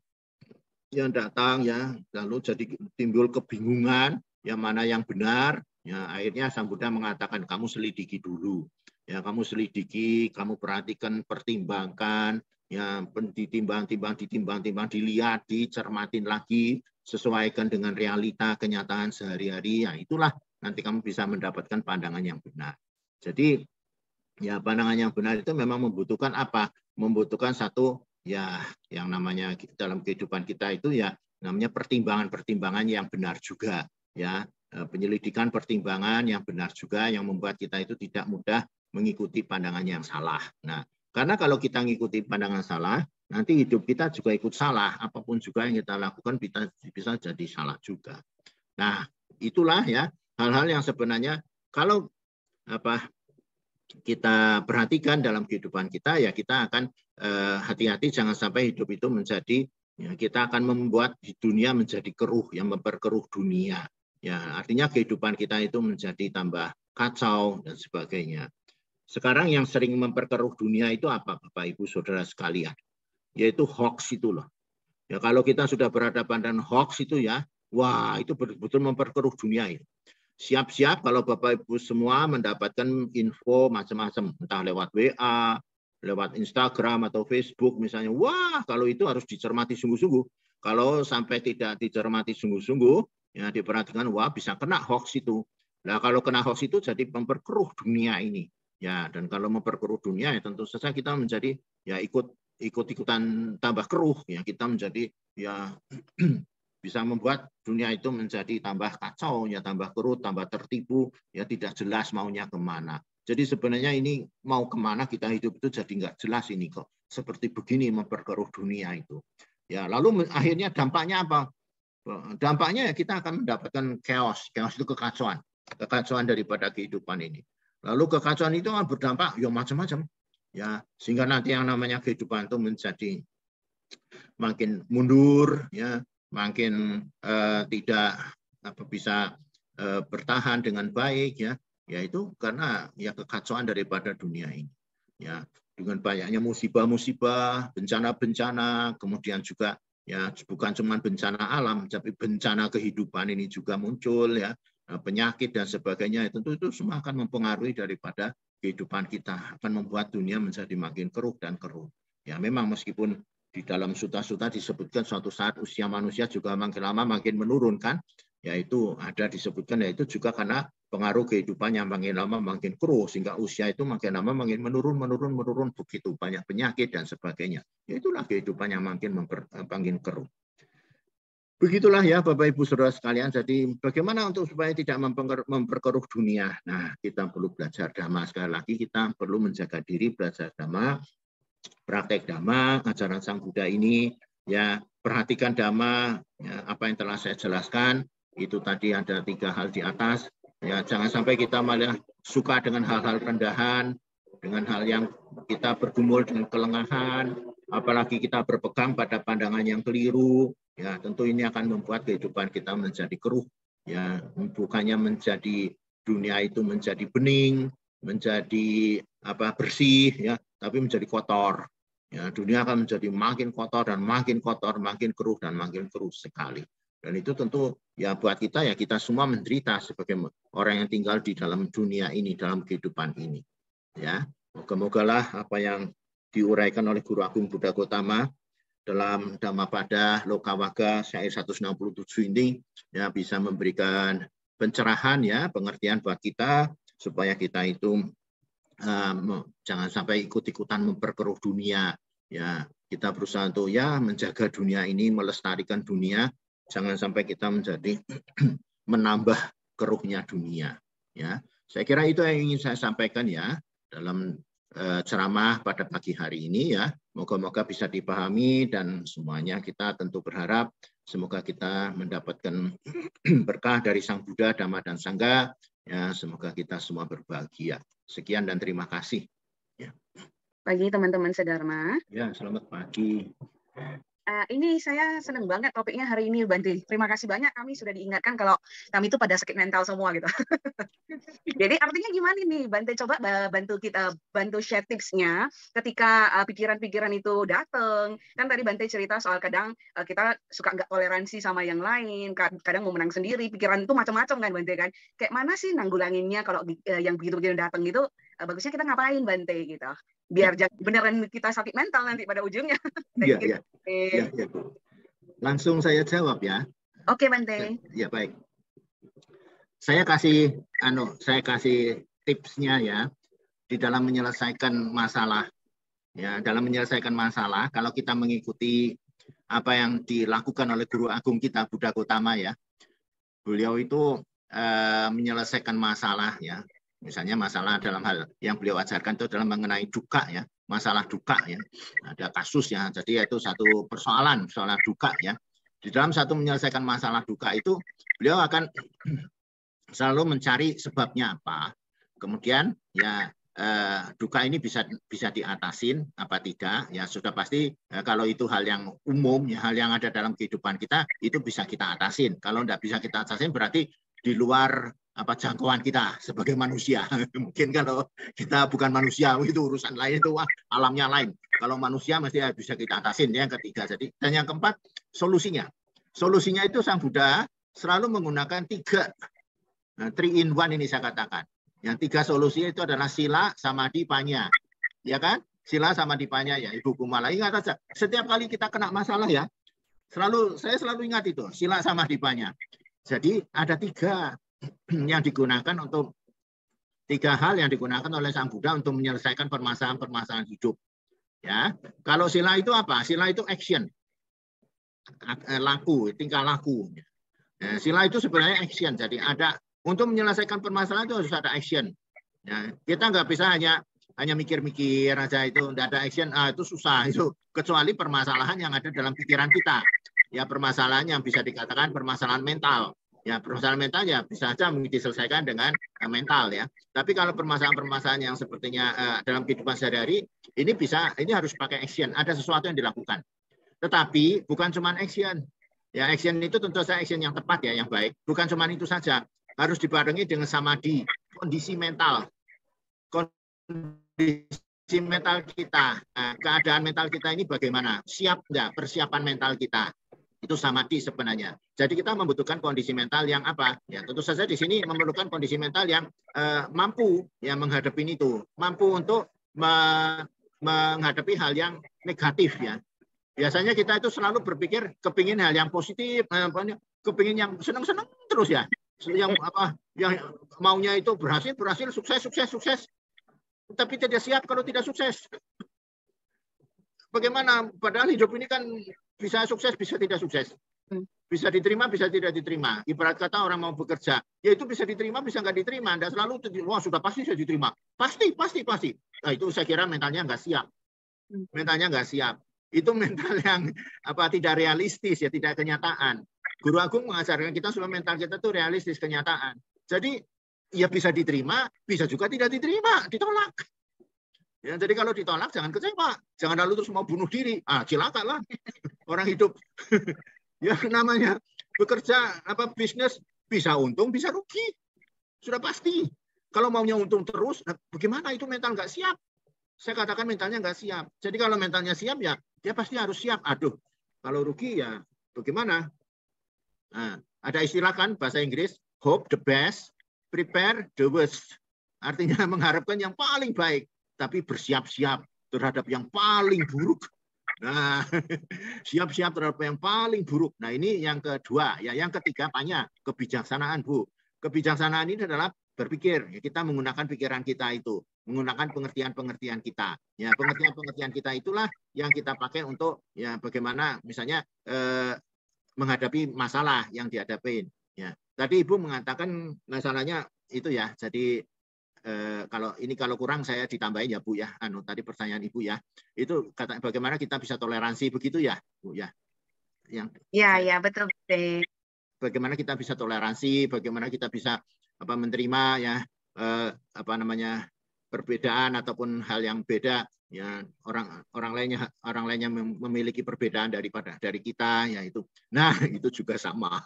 yang datang ya lalu jadi timbul kebingungan yang mana yang benar Ya, akhirnya Sang Buddha mengatakan kamu selidiki dulu. Ya, kamu selidiki, kamu perhatikan, pertimbangkan, ya ditimbang-timbang, ditimbang-timbang, dilihat, dicermatin lagi, sesuaikan dengan realita kenyataan sehari-hari. Ya, itulah nanti kamu bisa mendapatkan pandangan yang benar. Jadi ya pandangan yang benar itu memang membutuhkan apa? Membutuhkan satu ya yang namanya dalam kehidupan kita itu ya namanya pertimbangan-pertimbangan yang benar juga ya Eh, penyelidikan pertimbangan yang benar juga yang membuat kita itu tidak mudah mengikuti pandangan yang salah. Nah, karena kalau kita mengikuti pandangan salah, nanti hidup kita juga ikut salah. Apapun juga yang kita lakukan kita bisa jadi salah juga. Nah, itulah ya hal-hal yang sebenarnya kalau apa kita perhatikan dalam kehidupan kita ya kita akan eh, hati-hati jangan sampai hidup itu menjadi ya, kita akan membuat dunia menjadi keruh yang memperkeruh dunia Ya, artinya kehidupan kita itu menjadi tambah kacau dan sebagainya. Sekarang yang sering memperkeruh dunia itu apa Bapak Ibu Saudara sekalian? Yaitu hoax itu loh. Ya kalau kita sudah berhadapan dengan hoax itu ya, wah itu betul-betul memperkeruh dunia itu. Siap-siap kalau Bapak Ibu semua mendapatkan info macam-macam, entah lewat WA, lewat Instagram atau Facebook misalnya. Wah, kalau itu harus dicermati sungguh-sungguh. Kalau sampai tidak dicermati sungguh-sungguh, ya diperhatikan wah bisa kena hoax itu. Nah kalau kena hoax itu jadi memperkeruh dunia ini ya dan kalau memperkeruh dunia ya tentu saja kita menjadi ya ikut ikut ikutan tambah keruh ya kita menjadi ya bisa membuat dunia itu menjadi tambah kacau ya tambah keruh tambah tertipu ya tidak jelas maunya kemana jadi sebenarnya ini mau kemana kita hidup itu jadi nggak jelas ini kok seperti begini memperkeruh dunia itu ya lalu akhirnya dampaknya apa Dampaknya ya kita akan mendapatkan chaos. Chaos itu kekacauan. Kekacauan daripada kehidupan ini. Lalu kekacauan itu akan berdampak ya macam-macam. Ya, sehingga nanti yang namanya kehidupan itu menjadi makin mundur ya, makin eh, tidak apa bisa eh, bertahan dengan baik ya, yaitu karena ya kekacauan daripada dunia ini. Ya, dengan banyaknya musibah-musibah, bencana-bencana, kemudian juga ya bukan cuma bencana alam tapi bencana kehidupan ini juga muncul ya nah, penyakit dan sebagainya ya, tentu itu semua akan mempengaruhi daripada kehidupan kita akan membuat dunia menjadi makin keruh dan keruh ya memang meskipun di dalam suta-suta disebutkan suatu saat usia manusia juga makin lama makin menurunkan yaitu ada disebutkan yaitu juga karena pengaruh kehidupannya makin lama makin keruh sehingga usia itu makin lama makin menurun menurun menurun begitu banyak penyakit dan sebagainya ya, itulah kehidupannya makin memper, eh, makin keruh begitulah ya bapak ibu saudara sekalian jadi bagaimana untuk supaya tidak memperkeruh dunia nah kita perlu belajar damai sekali lagi kita perlu menjaga diri belajar damai, praktek damai, ajaran sang buddha ini ya perhatikan damai ya, apa yang telah saya jelaskan itu tadi ada tiga hal di atas Ya, jangan sampai kita malah suka dengan hal-hal rendahan, dengan hal yang kita bergumul dengan kelengahan, apalagi kita berpegang pada pandangan yang keliru. Ya, tentu ini akan membuat kehidupan kita menjadi keruh. Ya, bukannya menjadi dunia itu menjadi bening, menjadi apa bersih ya, tapi menjadi kotor. Ya, dunia akan menjadi makin kotor dan makin kotor, makin keruh dan makin keruh sekali. Dan itu tentu ya buat kita ya kita semua menderita sebagai orang yang tinggal di dalam dunia ini, dalam kehidupan ini. Ya, moga lah apa yang diuraikan oleh Guru Agung Buddha Gotama dalam Dhammapada Lokawaga syair 167 ini ya bisa memberikan pencerahan ya pengertian buat kita supaya kita itu um, jangan sampai ikut-ikutan memperkeruh dunia ya kita berusaha untuk ya menjaga dunia ini melestarikan dunia Jangan sampai kita menjadi menambah keruhnya dunia. Ya, saya kira itu yang ingin saya sampaikan ya dalam eh, ceramah pada pagi hari ini ya. Moga-moga bisa dipahami dan semuanya kita tentu berharap semoga kita mendapatkan berkah dari Sang Buddha, Dhamma dan Sangga. Ya, semoga kita semua berbahagia. Sekian dan terima kasih. Ya. Pagi teman-teman Sedharma. Ya, selamat pagi. Uh, ini saya seneng banget topiknya hari ini, Banti. Terima kasih banyak kami sudah diingatkan kalau kami itu pada sakit mental semua gitu. Jadi artinya gimana nih, Banti? Coba eh, bantu kita bantu share tipsnya ketika pikiran eh, pikiran-pikiran itu datang. Kan tadi Banti cerita soal kadang uh, kita suka nggak toleransi sama yang lain, kadang mau menang sendiri, pikiran itu macam-macam kan, Banti kan. Kayak mana sih nanggulanginnya kalau uh, yang begitu-begitu datang gitu? bagusnya kita ngapain, Bante gitu? biar jangan beneran kita sakit mental nanti pada ujungnya. Iya, gitu. iya, iya. Ya, ya. Langsung saya jawab ya. Oke, okay, Bante. Ya, baik. Saya kasih anu, saya kasih tipsnya ya di dalam menyelesaikan masalah. Ya, dalam menyelesaikan masalah kalau kita mengikuti apa yang dilakukan oleh guru agung kita Buddha Gautama ya. Beliau itu e, menyelesaikan masalah ya. Misalnya masalah dalam hal yang beliau ajarkan itu dalam mengenai duka ya, masalah duka ya. Ada kasus ya, jadi itu satu persoalan, soal duka ya. Di dalam satu menyelesaikan masalah duka itu beliau akan selalu mencari sebabnya apa. Kemudian ya eh, duka ini bisa bisa diatasin apa tidak ya sudah pasti eh, kalau itu hal yang umum ya hal yang ada dalam kehidupan kita itu bisa kita atasin kalau tidak bisa kita atasin berarti di luar apa jangkauan kita sebagai manusia. Mungkin kalau kita bukan manusia itu urusan lain itu alamnya lain. Kalau manusia mesti ya bisa kita atasin ya, yang ketiga. Jadi dan yang keempat solusinya. Solusinya itu Sang Buddha selalu menggunakan tiga eh, three in one ini saya katakan. Yang tiga solusi itu adalah sila, sama dipanya Ya kan? Sila sama dipanya ya, Ibu Kumala. Ingat saja, setiap kali kita kena masalah ya, selalu saya selalu ingat itu, sila sama dipanya. Jadi ada tiga yang digunakan untuk tiga hal yang digunakan oleh Sang Buddha untuk menyelesaikan permasalahan-permasalahan hidup. Ya, kalau sila itu apa? Sila itu action, eh, laku, tingkah laku. Ya, sila itu sebenarnya action. Jadi ada untuk menyelesaikan permasalahan itu harus ada action. Ya, kita nggak bisa hanya hanya mikir-mikir aja itu tidak ada action ah, itu susah itu kecuali permasalahan yang ada dalam pikiran kita ya permasalahan yang bisa dikatakan permasalahan mental Ya, permasalahan mental ya bisa saja mungkin diselesaikan dengan eh, mental ya. Tapi kalau permasalahan-permasalahan yang sepertinya uh, dalam kehidupan sehari-hari ini bisa ini harus pakai action, ada sesuatu yang dilakukan. Tetapi bukan cuma action. Ya, action itu tentu saja action yang tepat ya, yang baik. Bukan cuma itu saja, harus dibarengi dengan samadhi, kondisi mental. Kondisi mental kita, eh, keadaan mental kita ini bagaimana? Siap enggak persiapan mental kita? itu samadhi sebenarnya. Jadi kita membutuhkan kondisi mental yang apa? Ya, tentu saja di sini memerlukan kondisi mental yang uh, mampu ya menghadapi itu, mampu untuk me menghadapi hal yang negatif ya. Biasanya kita itu selalu berpikir kepingin hal yang positif, eh, kepingin yang senang-senang terus ya. Yang apa yang maunya itu berhasil, berhasil, sukses, sukses, sukses. Tapi tidak siap kalau tidak sukses. Bagaimana padahal hidup ini kan bisa sukses, bisa tidak sukses. Hmm. Bisa diterima, bisa tidak diterima. Ibarat kata orang mau bekerja, ya itu bisa diterima, bisa nggak diterima. Anda selalu, wah sudah pasti saya diterima. Pasti, pasti, pasti. Nah, itu saya kira mentalnya nggak siap. Hmm. Mentalnya nggak siap. Itu mental yang apa tidak realistis, ya tidak kenyataan. Guru Agung mengajarkan kita supaya mental kita tuh realistis, kenyataan. Jadi ya bisa diterima, bisa juga tidak diterima, ditolak. Ya, jadi kalau ditolak jangan kecewa, jangan lalu terus mau bunuh diri. Ah, lah orang hidup. ya namanya bekerja apa bisnis bisa untung bisa rugi sudah pasti. Kalau maunya untung terus, nah bagaimana itu mental nggak siap? Saya katakan mentalnya nggak siap. Jadi kalau mentalnya siap ya dia pasti harus siap. Aduh, kalau rugi ya bagaimana? Nah, ada istilah kan bahasa Inggris hope the best, prepare the worst. Artinya mengharapkan yang paling baik, tapi bersiap-siap terhadap yang paling buruk. Nah, siap-siap terhadap yang paling buruk. Nah, ini yang kedua. Ya, yang ketiga tanya kebijaksanaan, Bu. Kebijaksanaan ini adalah berpikir. Ya, kita menggunakan pikiran kita itu, menggunakan pengertian-pengertian kita. Ya, pengertian-pengertian kita itulah yang kita pakai untuk ya bagaimana misalnya eh, menghadapi masalah yang dihadapin. Ya, tadi Ibu mengatakan masalahnya itu ya. Jadi Eh, kalau ini kalau kurang saya ditambahin ya Bu ya. Anu tadi pertanyaan Ibu ya. Itu kata bagaimana kita bisa toleransi begitu ya, Bu ya. Yang Iya, ya, betul, betul. Bagaimana kita bisa toleransi, bagaimana kita bisa apa menerima ya eh, apa namanya perbedaan ataupun hal yang beda ya orang orang lainnya orang lainnya memiliki perbedaan daripada dari kita ya itu nah itu juga sama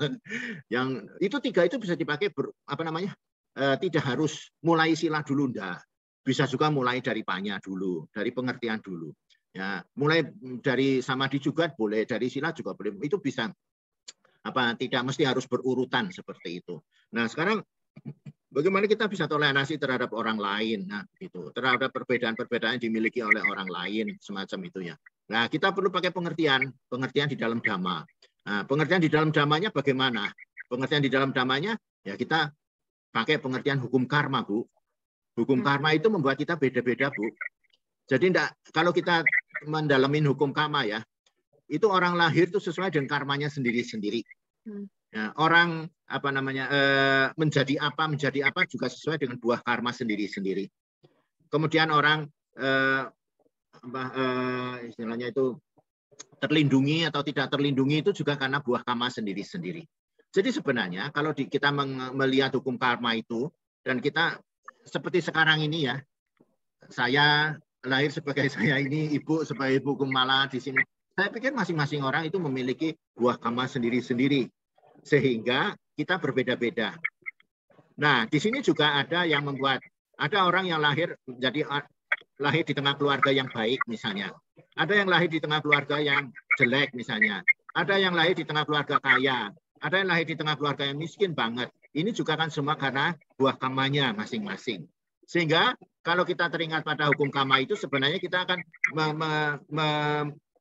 yang itu tiga itu bisa dipakai ber, apa namanya Eh, tidak harus mulai sila dulu ndak. Bisa juga mulai dari panya dulu, dari pengertian dulu. Ya, mulai mm, dari sama juga boleh, dari sila juga boleh. Itu bisa apa tidak mesti harus berurutan seperti itu. Nah, sekarang bagaimana kita bisa toleransi terhadap orang lain? Nah, itu terhadap perbedaan-perbedaan yang dimiliki oleh orang lain semacam itu ya. Nah, kita perlu pakai pengertian, pengertian di dalam dhamma. Nah, pengertian di dalam dhammanya bagaimana? Pengertian di dalam dhammanya ya kita pakai pengertian hukum karma, Bu. Hukum hmm. karma itu membuat kita beda-beda, Bu. Jadi enggak, kalau kita mendalamin hukum karma ya, itu orang lahir itu sesuai dengan karmanya sendiri-sendiri. Hmm. Ya, orang apa namanya e, menjadi apa menjadi apa juga sesuai dengan buah karma sendiri-sendiri. Kemudian orang e, apa, eh, istilahnya itu terlindungi atau tidak terlindungi itu juga karena buah karma sendiri-sendiri. Jadi sebenarnya kalau di, kita melihat hukum karma itu dan kita seperti sekarang ini ya, saya lahir sebagai saya ini, ibu sebagai ibu kumala di sini. Saya pikir masing-masing orang itu memiliki buah karma sendiri-sendiri sehingga kita berbeda-beda. Nah, di sini juga ada yang membuat ada orang yang lahir jadi lahir di tengah keluarga yang baik misalnya. Ada yang lahir di tengah keluarga yang jelek misalnya. Ada yang lahir di tengah keluarga kaya, ada yang lahir di tengah keluarga yang miskin banget. Ini juga kan semua karena buah kamanya masing-masing. Sehingga kalau kita teringat pada hukum kama itu sebenarnya kita akan me me me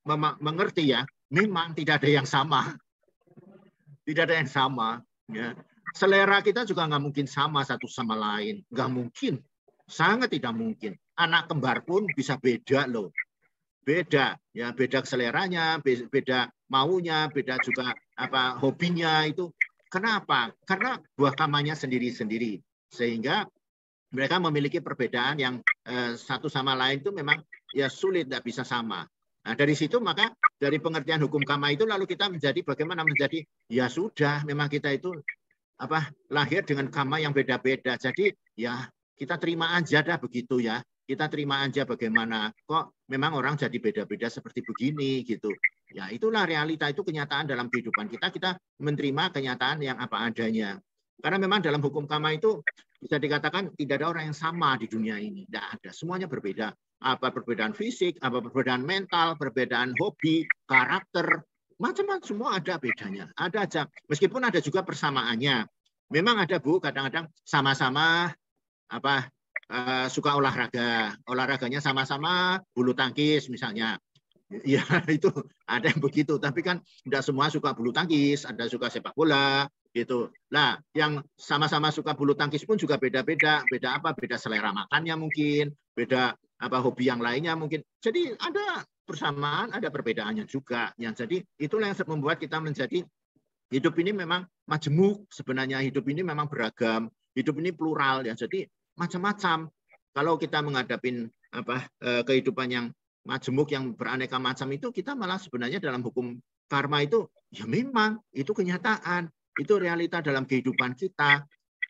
me mengerti ya, memang tidak ada yang sama. Tidak ada yang sama. Ya. Selera kita juga nggak mungkin sama satu sama lain. Nggak mungkin. Sangat tidak mungkin. Anak kembar pun bisa beda loh beda ya beda seleranya beda maunya beda juga apa hobinya itu kenapa karena buah kamanya sendiri-sendiri sehingga mereka memiliki perbedaan yang eh, satu sama lain itu memang ya sulit tidak bisa sama nah dari situ maka dari pengertian hukum kama itu lalu kita menjadi bagaimana menjadi ya sudah memang kita itu apa lahir dengan kama yang beda-beda jadi ya kita terima aja dah begitu ya kita terima aja bagaimana kok memang orang jadi beda-beda seperti begini gitu. Ya itulah realita itu kenyataan dalam kehidupan kita kita menerima kenyataan yang apa adanya. Karena memang dalam hukum karma itu bisa dikatakan tidak ada orang yang sama di dunia ini, tidak ada. Semuanya berbeda. Apa perbedaan fisik, apa perbedaan mental, perbedaan hobi, karakter, macam-macam semua ada bedanya. Ada aja. Meskipun ada juga persamaannya. Memang ada Bu, kadang-kadang sama-sama apa Eh, suka olahraga, olahraganya sama-sama bulu tangkis misalnya. Ya itu ada yang begitu, tapi kan tidak semua suka bulu tangkis, ada suka sepak bola gitu. Nah, yang sama-sama suka bulu tangkis pun juga beda-beda, beda apa? Beda selera makannya mungkin, beda apa hobi yang lainnya mungkin. Jadi ada persamaan, ada perbedaannya juga. Yang jadi itulah yang membuat kita menjadi hidup ini memang majemuk sebenarnya hidup ini memang beragam, hidup ini plural ya. Jadi macam-macam. Kalau kita menghadapi apa eh, kehidupan yang majemuk yang beraneka macam itu kita malah sebenarnya dalam hukum karma itu ya memang itu kenyataan, itu realita dalam kehidupan kita.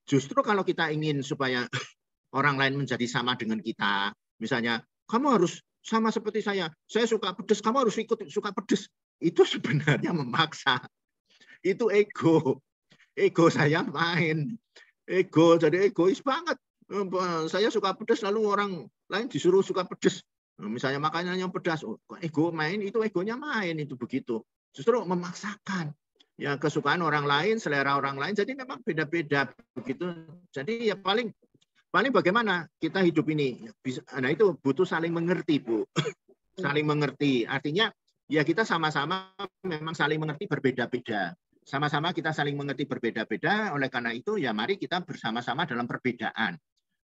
Justru kalau kita ingin supaya orang lain menjadi sama dengan kita, misalnya kamu harus sama seperti saya, saya suka pedes, kamu harus ikut suka pedes. Itu sebenarnya memaksa. Itu ego. Ego saya main. Ego jadi egois banget. Eh, saya suka pedas lalu orang lain disuruh suka pedas. Eh, misalnya makanan yang pedas, oh, ego main itu egonya main itu begitu. Justru memaksakan ya kesukaan orang lain, selera orang lain. Jadi memang beda-beda begitu. Jadi ya paling paling bagaimana kita hidup ini. Ya, bisa, nah itu butuh saling mengerti bu, saling mengerti. Artinya ya kita sama-sama memang saling mengerti berbeda-beda sama-sama kita saling mengerti berbeda-beda. Oleh karena itu, ya mari kita bersama-sama dalam perbedaan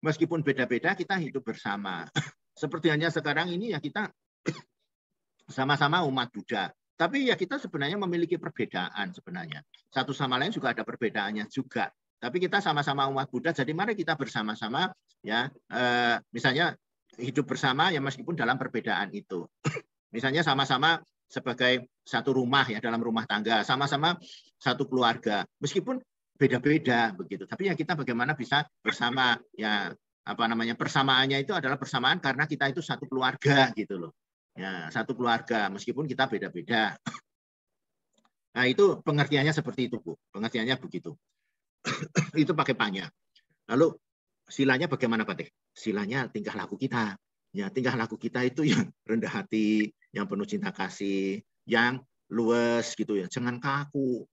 meskipun beda-beda kita hidup bersama. Seperti hanya sekarang ini ya kita sama-sama umat Buddha. Tapi ya kita sebenarnya memiliki perbedaan sebenarnya. Satu sama lain juga ada perbedaannya juga. Tapi kita sama-sama umat Buddha, jadi mari kita bersama-sama ya eh, misalnya hidup bersama ya meskipun dalam perbedaan itu. misalnya sama-sama sebagai satu rumah ya dalam rumah tangga, sama-sama satu keluarga. Meskipun beda-beda begitu. Tapi yang kita bagaimana bisa bersama ya apa namanya persamaannya itu adalah persamaan karena kita itu satu keluarga gitu loh. Ya, satu keluarga meskipun kita beda-beda. Nah, itu pengertiannya seperti itu, Bu. Pengertiannya begitu. itu pakai panya. Lalu silanya bagaimana, Pak Teh? Silanya tingkah laku kita. Ya, tingkah laku kita itu yang rendah hati, yang penuh cinta kasih, yang luwes gitu ya. Jangan kaku,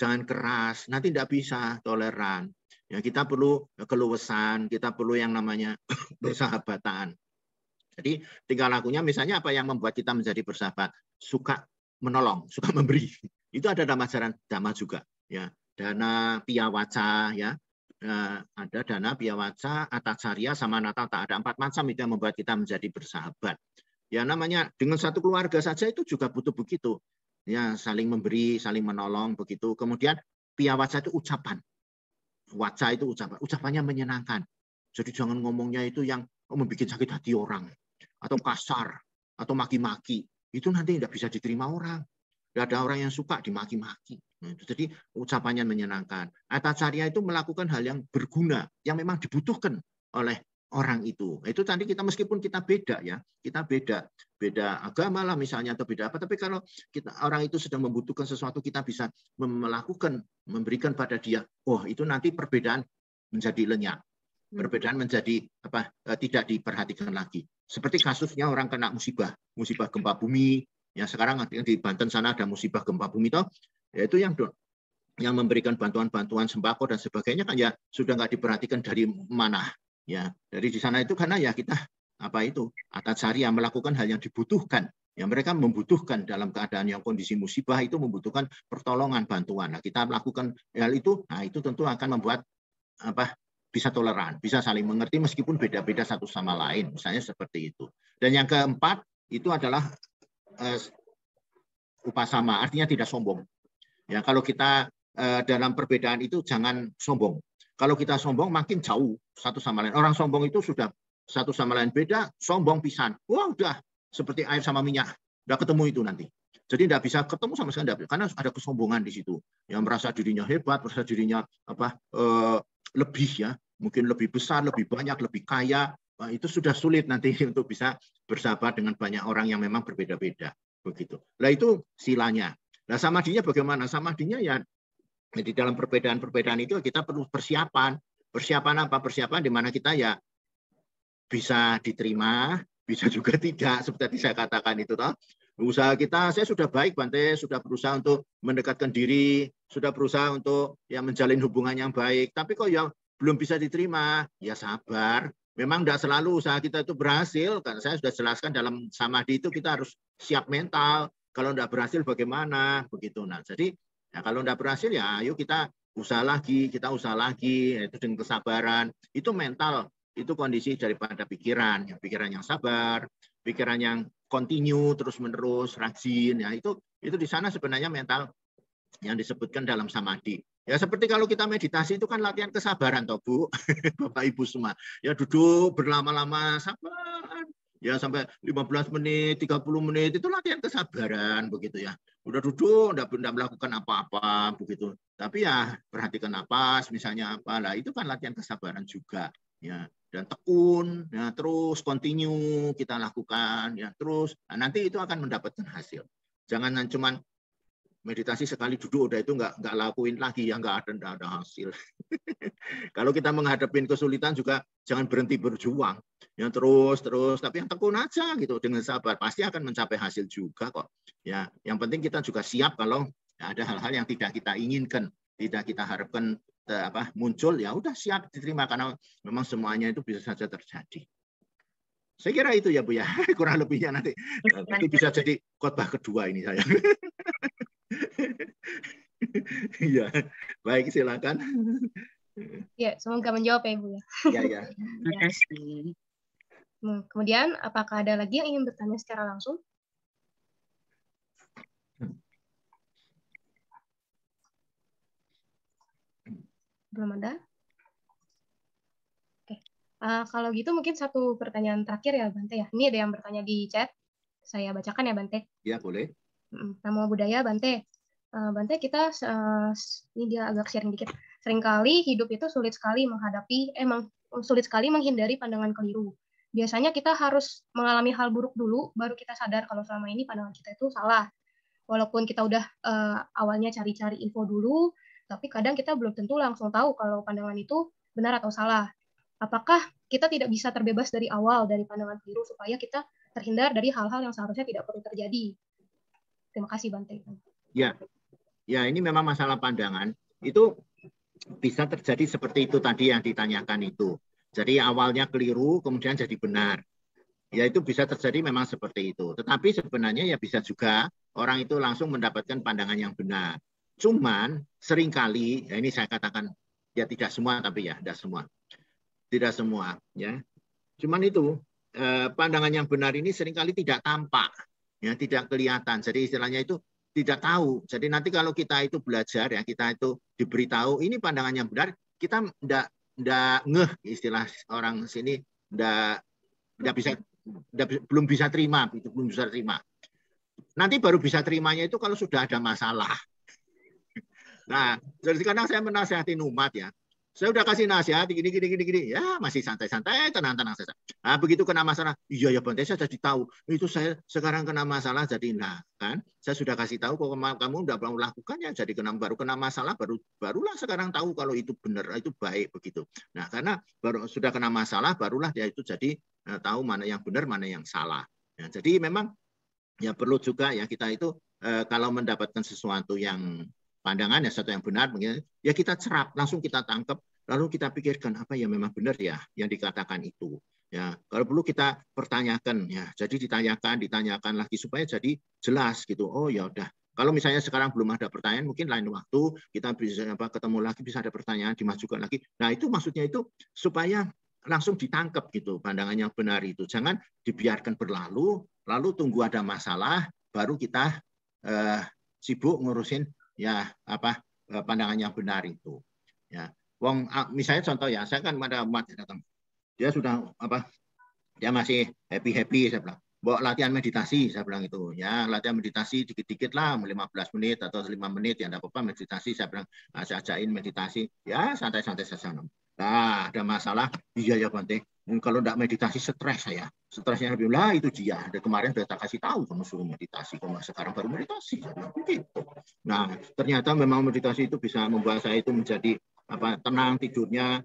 jangan keras, nanti tidak bisa toleran. Ya, kita perlu keluwesan, kita perlu yang namanya bersahabatan. Jadi tinggal lakunya misalnya apa yang membuat kita menjadi bersahabat? Suka menolong, suka memberi. Itu ada dalam ajaran dhamma juga, ya. Dana piawaca ya. ya. ada dana piawaca, atacarya sama tak Ada empat macam itu yang membuat kita menjadi bersahabat. Ya namanya dengan satu keluarga saja itu juga butuh begitu ya saling memberi, saling menolong begitu. Kemudian piawaca itu ucapan. Waca itu ucapan, ucapannya menyenangkan. Jadi jangan ngomongnya itu yang oh, membuat sakit hati orang atau kasar atau maki-maki. Itu nanti tidak bisa diterima orang. Tidak ada orang yang suka dimaki-maki. jadi nah, ucapannya menyenangkan. Atacarya itu melakukan hal yang berguna, yang memang dibutuhkan oleh orang itu. Itu tadi kita meskipun kita beda ya, kita beda, beda agama lah misalnya atau beda apa, tapi kalau kita orang itu sedang membutuhkan sesuatu kita bisa melakukan, memberikan pada dia. Oh, itu nanti perbedaan menjadi lenyap. Hmm. Perbedaan menjadi apa? Eh, tidak diperhatikan lagi. Seperti kasusnya orang kena musibah, musibah gempa bumi. Ya sekarang di Banten sana ada musibah gempa bumi toh, yaitu yang yang memberikan bantuan-bantuan sembako dan sebagainya kan ya sudah nggak diperhatikan dari mana Ya, dari di sana itu karena ya kita apa itu atat syariah melakukan hal yang dibutuhkan. Ya, mereka membutuhkan dalam keadaan yang kondisi musibah itu membutuhkan pertolongan bantuan. Nah, kita melakukan hal itu, nah itu tentu akan membuat apa bisa toleran, bisa saling mengerti meskipun beda-beda satu sama lain, misalnya seperti itu. Dan yang keempat itu adalah eh, upah sama artinya tidak sombong. Ya, kalau kita uh, dalam perbedaan itu jangan sombong. Kalau kita sombong makin jauh satu sama lain. Orang sombong itu sudah satu sama lain beda, sombong pisan. Wah udah seperti air sama minyak. Udah ketemu itu nanti. Jadi tidak bisa ketemu sama sekali Enggak. karena ada kesombongan di situ. Yang merasa dirinya hebat, merasa dirinya apa e, lebih ya, mungkin lebih besar, lebih banyak, lebih kaya. Nah, itu sudah sulit nanti untuk bisa bersahabat dengan banyak orang yang memang berbeda-beda begitu. Nah itu silanya. Nah samadinya bagaimana? Samadinya ya Nah, di dalam perbedaan-perbedaan itu kita perlu persiapan. Persiapan apa? Persiapan di mana kita ya bisa diterima, bisa juga tidak seperti saya katakan itu toh. Usaha kita saya sudah baik Bante, sudah berusaha untuk mendekatkan diri, sudah berusaha untuk ya menjalin hubungan yang baik, tapi kok yang belum bisa diterima, ya sabar. Memang tidak selalu usaha kita itu berhasil, karena saya sudah jelaskan dalam samadhi itu kita harus siap mental, kalau tidak berhasil bagaimana begitu. Nah, jadi Ya, kalau tidak berhasil ya ayo kita usaha lagi, kita usaha lagi, nah, itu dengan kesabaran. Itu mental, itu kondisi daripada pikiran, ya, pikiran yang sabar, pikiran yang continue terus-menerus, rajin, ya itu itu di sana sebenarnya mental yang disebutkan dalam samadhi. Ya seperti kalau kita meditasi itu kan latihan kesabaran toh Bu, Bapak Ibu semua. Ya duduk berlama-lama sabar. Ya sampai 15 menit, 30 menit itu latihan kesabaran begitu ya udah duduk, udah tidak melakukan apa-apa begitu. Tapi ya perhatikan nafas, misalnya apa lah, itu kan latihan kesabaran juga, ya dan tekun, ya terus continue kita lakukan, ya terus nah, nanti itu akan mendapatkan hasil. Jangan cuma meditasi sekali duduk udah itu nggak nggak lakuin lagi ya nggak ada nggak ada hasil. Kalau kita menghadapi kesulitan juga jangan berhenti berjuang yang terus terus tapi yang tekun aja gitu dengan sabar pasti akan mencapai hasil juga kok. Ya yang penting kita juga siap kalau ada hal-hal yang tidak kita inginkan tidak kita harapkan eh, apa muncul ya udah siap diterima karena memang semuanya itu bisa saja terjadi. Saya kira itu ya Bu ya, kurang lebihnya nanti. Nanti bisa jadi khotbah kedua ini saya. Iya, baik silakan. Ya, semoga menjawab ya Ibu ya. Iya, iya. Terima kasih. Hmm, kemudian apakah ada lagi yang ingin bertanya secara langsung? Belum ada? Oke. Uh, kalau gitu mungkin satu pertanyaan terakhir ya Bante ya. Ini ada yang bertanya di chat. Saya bacakan ya Bante. Iya, boleh. Hmm, nama budaya Bante. Eh, Bante kita eh, ini dia agak sharing dikit. Seringkali hidup itu sulit sekali menghadapi emang eh, sulit sekali menghindari pandangan keliru. Biasanya kita harus mengalami hal buruk dulu baru kita sadar kalau selama ini pandangan kita itu salah. Walaupun kita udah uh, awalnya cari-cari info dulu, tapi kadang kita belum tentu langsung tahu kalau pandangan itu benar atau salah. Apakah kita tidak bisa terbebas dari awal dari pandangan keliru supaya kita terhindar dari hal-hal yang seharusnya tidak perlu terjadi? Terima kasih Bante. Ya, ya ini memang masalah pandangan, itu bisa terjadi seperti itu tadi yang ditanyakan itu. Jadi awalnya keliru, kemudian jadi benar. Ya itu bisa terjadi memang seperti itu. Tetapi sebenarnya ya bisa juga orang itu langsung mendapatkan pandangan yang benar. Cuman seringkali, ya ini saya katakan ya tidak semua tapi ya tidak semua. Tidak semua ya. Cuman itu eh, pandangan yang benar ini seringkali tidak tampak, ya tidak kelihatan. Jadi istilahnya itu tidak tahu. Jadi nanti kalau kita itu belajar ya kita itu diberitahu ini pandangan yang benar, kita tidak tidak ngeh istilah orang sini tidak tidak bisa ndak, belum bisa terima itu belum bisa terima. Nanti baru bisa terimanya itu kalau sudah ada masalah. Nah, jadi kadang saya menasehati umat ya, saya udah kasih nasihat gini gini gini gini. Ya, masih santai-santai, tenang-tenang saja. Nah, begitu kena masalah, iya ya Bante, saya jadi tahu. Itu saya sekarang kena masalah jadi nah, kan? Saya sudah kasih tahu kok kamu udah mau lakukannya jadi kena baru kena masalah baru barulah sekarang tahu kalau itu benar, ah, itu baik begitu. Nah, karena baru sudah kena masalah barulah dia ya itu jadi eh, tahu mana yang benar, mana yang salah. ya, jadi memang ya perlu juga ya kita itu eh, kalau mendapatkan sesuatu yang pandangan ya satu yang benar ya kita cerap langsung kita tangkap Lalu kita pikirkan apa yang memang benar ya yang dikatakan itu. Ya, kalau perlu kita pertanyakan ya. Jadi ditanyakan, ditanyakan lagi supaya jadi jelas gitu. Oh ya udah, kalau misalnya sekarang belum ada pertanyaan, mungkin lain waktu kita bisa apa, ketemu lagi, bisa ada pertanyaan dimasukkan lagi. Nah itu maksudnya itu supaya langsung ditangkap gitu pandangan yang benar itu. Jangan dibiarkan berlalu, lalu tunggu ada masalah, baru kita eh, sibuk ngurusin ya apa eh, pandangan yang benar itu. Ya. Wong misalnya contoh ya, saya kan pada umat datang. Dia sudah apa? Dia masih happy-happy saya bilang. Bawa latihan meditasi saya bilang itu. Ya, latihan meditasi dikit-dikit lah lima belas menit atau lima menit ya enggak apa-apa meditasi saya bilang. Nah, saya ajakin meditasi. Ya, santai-santai saja. Nah, ada masalah. Iya ya Bante. Hmm, kalau enggak meditasi stres saya. Stresnya lebih lah itu dia. Ada kemarin sudah tak kasih tahu kamu suruh meditasi, kamu sekarang baru meditasi. Nah, ternyata memang meditasi itu bisa membuat saya itu menjadi apa tenang tidurnya.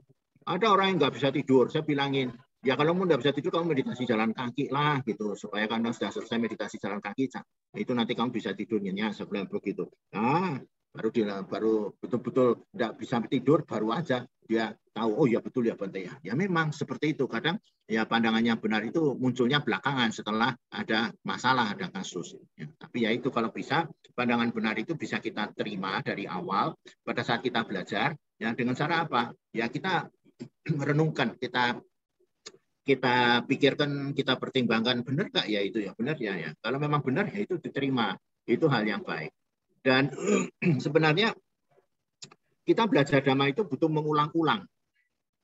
Ada orang yang nggak bisa tidur, saya bilangin, ya kalau kamu nggak bisa tidur, kamu meditasi jalan kaki lah gitu, supaya karena sudah selesai meditasi jalan kaki, nah, itu nanti kamu bisa tidurnya nyenyak sebelum begitu. Nah, baru dia baru betul-betul tidak bisa tidur baru aja dia tahu oh ya betul ya Bante ya. Ya memang seperti itu kadang ya pandangannya benar itu munculnya belakangan setelah ada masalah ada kasus. Ya, tapi ya itu kalau bisa pandangan benar itu bisa kita terima dari awal pada saat kita belajar ya dengan cara apa? Ya kita merenungkan, kita kita pikirkan, kita pertimbangkan benar nggak ya itu ya benar ya ya. Kalau memang benar ya itu diterima. Itu hal yang baik. Dan sebenarnya kita belajar damai itu butuh mengulang-ulang.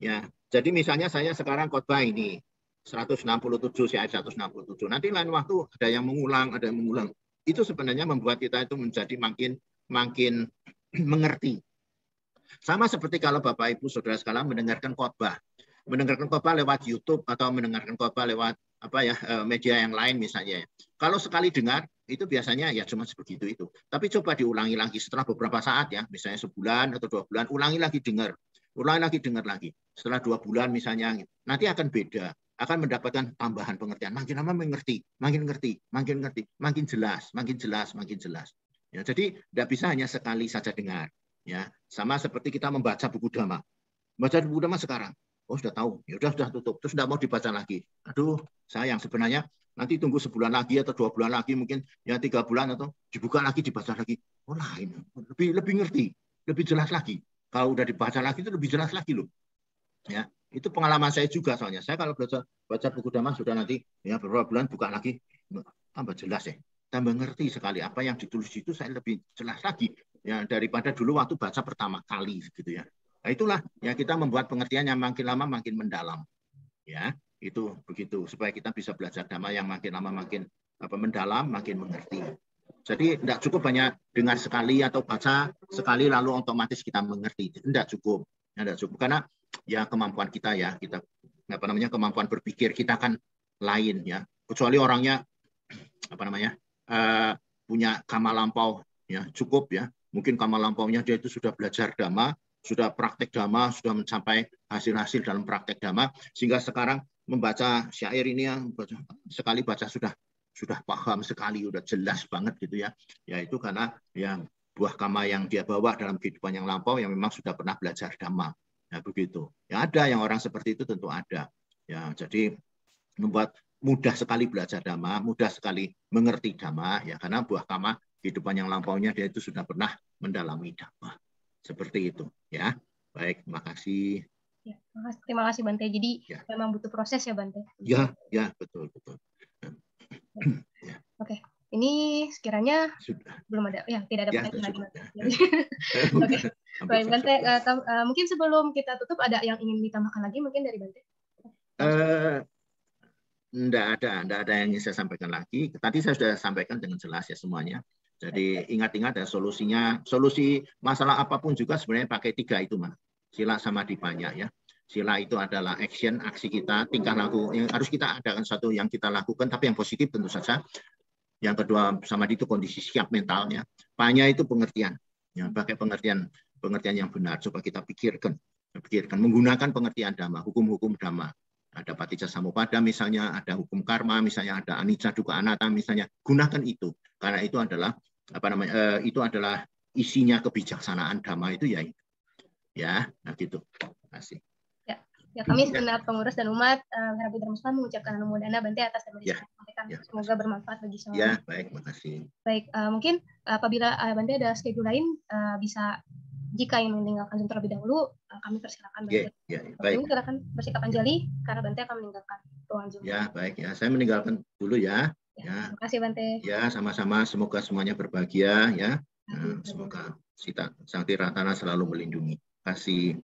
Ya, jadi misalnya saya sekarang khotbah ini 167 saya 167. Nanti lain waktu ada yang mengulang, ada yang mengulang. Itu sebenarnya membuat kita itu menjadi makin makin mengerti. Sama seperti kalau Bapak Ibu Saudara sekalian mendengarkan khotbah. Mendengarkan khotbah lewat YouTube atau mendengarkan khotbah lewat apa ya eh, media yang lain misalnya. Kalau sekali dengar itu biasanya ya cuma sebegitu itu. Tapi coba diulangi lagi setelah beberapa saat ya, misalnya sebulan atau dua bulan, ulangi lagi dengar, ulangi lagi dengar lagi. Setelah dua bulan misalnya, nanti akan beda, akan mendapatkan tambahan pengertian. Makin lama mengerti, makin ngerti, makin ngerti, makin jelas, makin jelas, makin jelas. Ya, jadi tidak bisa hanya sekali saja dengar. Ya, sama seperti kita membaca buku dhamma. Baca buku dhamma sekarang, Oh sudah tahu, ya sudah sudah tutup. Terus tidak mau dibaca lagi. Aduh, sayang sebenarnya nanti tunggu sebulan lagi atau dua bulan lagi mungkin ya tiga bulan atau dibuka lagi dibaca lagi. Oh lain, lebih lebih ngerti, lebih jelas lagi. Kalau udah dibaca lagi itu lebih jelas lagi loh. Ya, itu pengalaman saya juga soalnya. Saya kalau baca baca buku Dhamma sudah nanti ya beberapa bulan buka lagi tambah jelas ya tambah ngerti sekali apa yang ditulis itu saya lebih jelas lagi ya daripada dulu waktu baca pertama kali gitu ya Nah, itulah yang kita membuat pengertian yang makin lama makin mendalam. Ya, itu begitu supaya kita bisa belajar damai yang makin lama makin apa mendalam, makin mengerti. Jadi tidak cukup banyak dengar sekali atau baca sekali lalu otomatis kita mengerti. Tidak cukup. Tidak cukup karena ya kemampuan kita ya kita apa namanya kemampuan berpikir kita kan lain ya. Kecuali orangnya apa namanya uh, punya kamar lampau ya cukup ya. Mungkin kamar lampaunya dia itu sudah belajar dhamma sudah praktek dhamma, sudah mencapai hasil-hasil dalam praktek dhamma, sehingga sekarang membaca syair ini yang sekali baca sudah sudah paham sekali, sudah jelas banget gitu ya. Yaitu karena yang buah kama yang dia bawa dalam kehidupan yang lampau yang memang sudah pernah belajar dhamma. Ya begitu. Ya ada yang orang seperti itu tentu ada. Ya jadi membuat mudah sekali belajar dhamma, mudah sekali mengerti dhamma ya karena buah kama kehidupan yang lampaunya dia itu sudah pernah mendalami dhamma. Seperti itu, ya. Baik, makasih. Ya, Terima kasih Bante. Jadi ya. memang butuh proses ya Bante. Ya, ya betul betul. Ya. Oke, ini sekiranya sudah. belum ada, ya tidak ada ya, pertanyaan lagi. Oke, baik Bante. Eh, eh, mungkin sebelum kita tutup ada yang ingin ditambahkan lagi mungkin dari Bante? Uh, eh, enggak ada, enggak ada yang ingin saya sampaikan lagi. Tadi saya sudah sampaikan dengan jelas ya semuanya. Jadi ingat-ingat ya solusinya, solusi masalah apapun juga sebenarnya pakai tiga itu, Mas. Sila sama dibanyak ya. Sila itu adalah action, aksi kita, tingkah laku. Yang harus kita adakan satu yang kita lakukan, tapi yang positif tentu saja. Yang kedua sama itu kondisi siap mentalnya. Banyak itu pengertian. Ya, pakai pengertian pengertian yang benar. Coba kita pikirkan. Pikirkan. Menggunakan pengertian dhamma, hukum-hukum dhamma ada patija samupada misalnya, ada hukum karma misalnya, ada anicca juga anatta misalnya, gunakan itu karena itu adalah apa namanya eh, itu adalah isinya kebijaksanaan damai itu ya itu. ya nah gitu kasih ya, ya kami ya. sebenarnya pengurus dan umat eh, uh, Muslim mengucapkan dana Bante atas dan ya, ya, semoga bermanfaat bagi semua ya baik terima kasih baik uh, mungkin apabila uh, Bante ada schedule lain uh, bisa jika yang meninggalkan Zoom terlebih dahulu, ya, ya, kami persilakan Bante. Yeah, yeah, baik. Kami silakan bersikap Anjali, karena Bante akan meninggalkan ruang Zoom. Ya, baik ya. Saya meninggalkan dulu ya. Ya. Terima hmm, kasih Bante. Ya, sama-sama. Semoga semuanya berbahagia ya. Nah, semoga Sita Sangti Ratana selalu melindungi. kasih.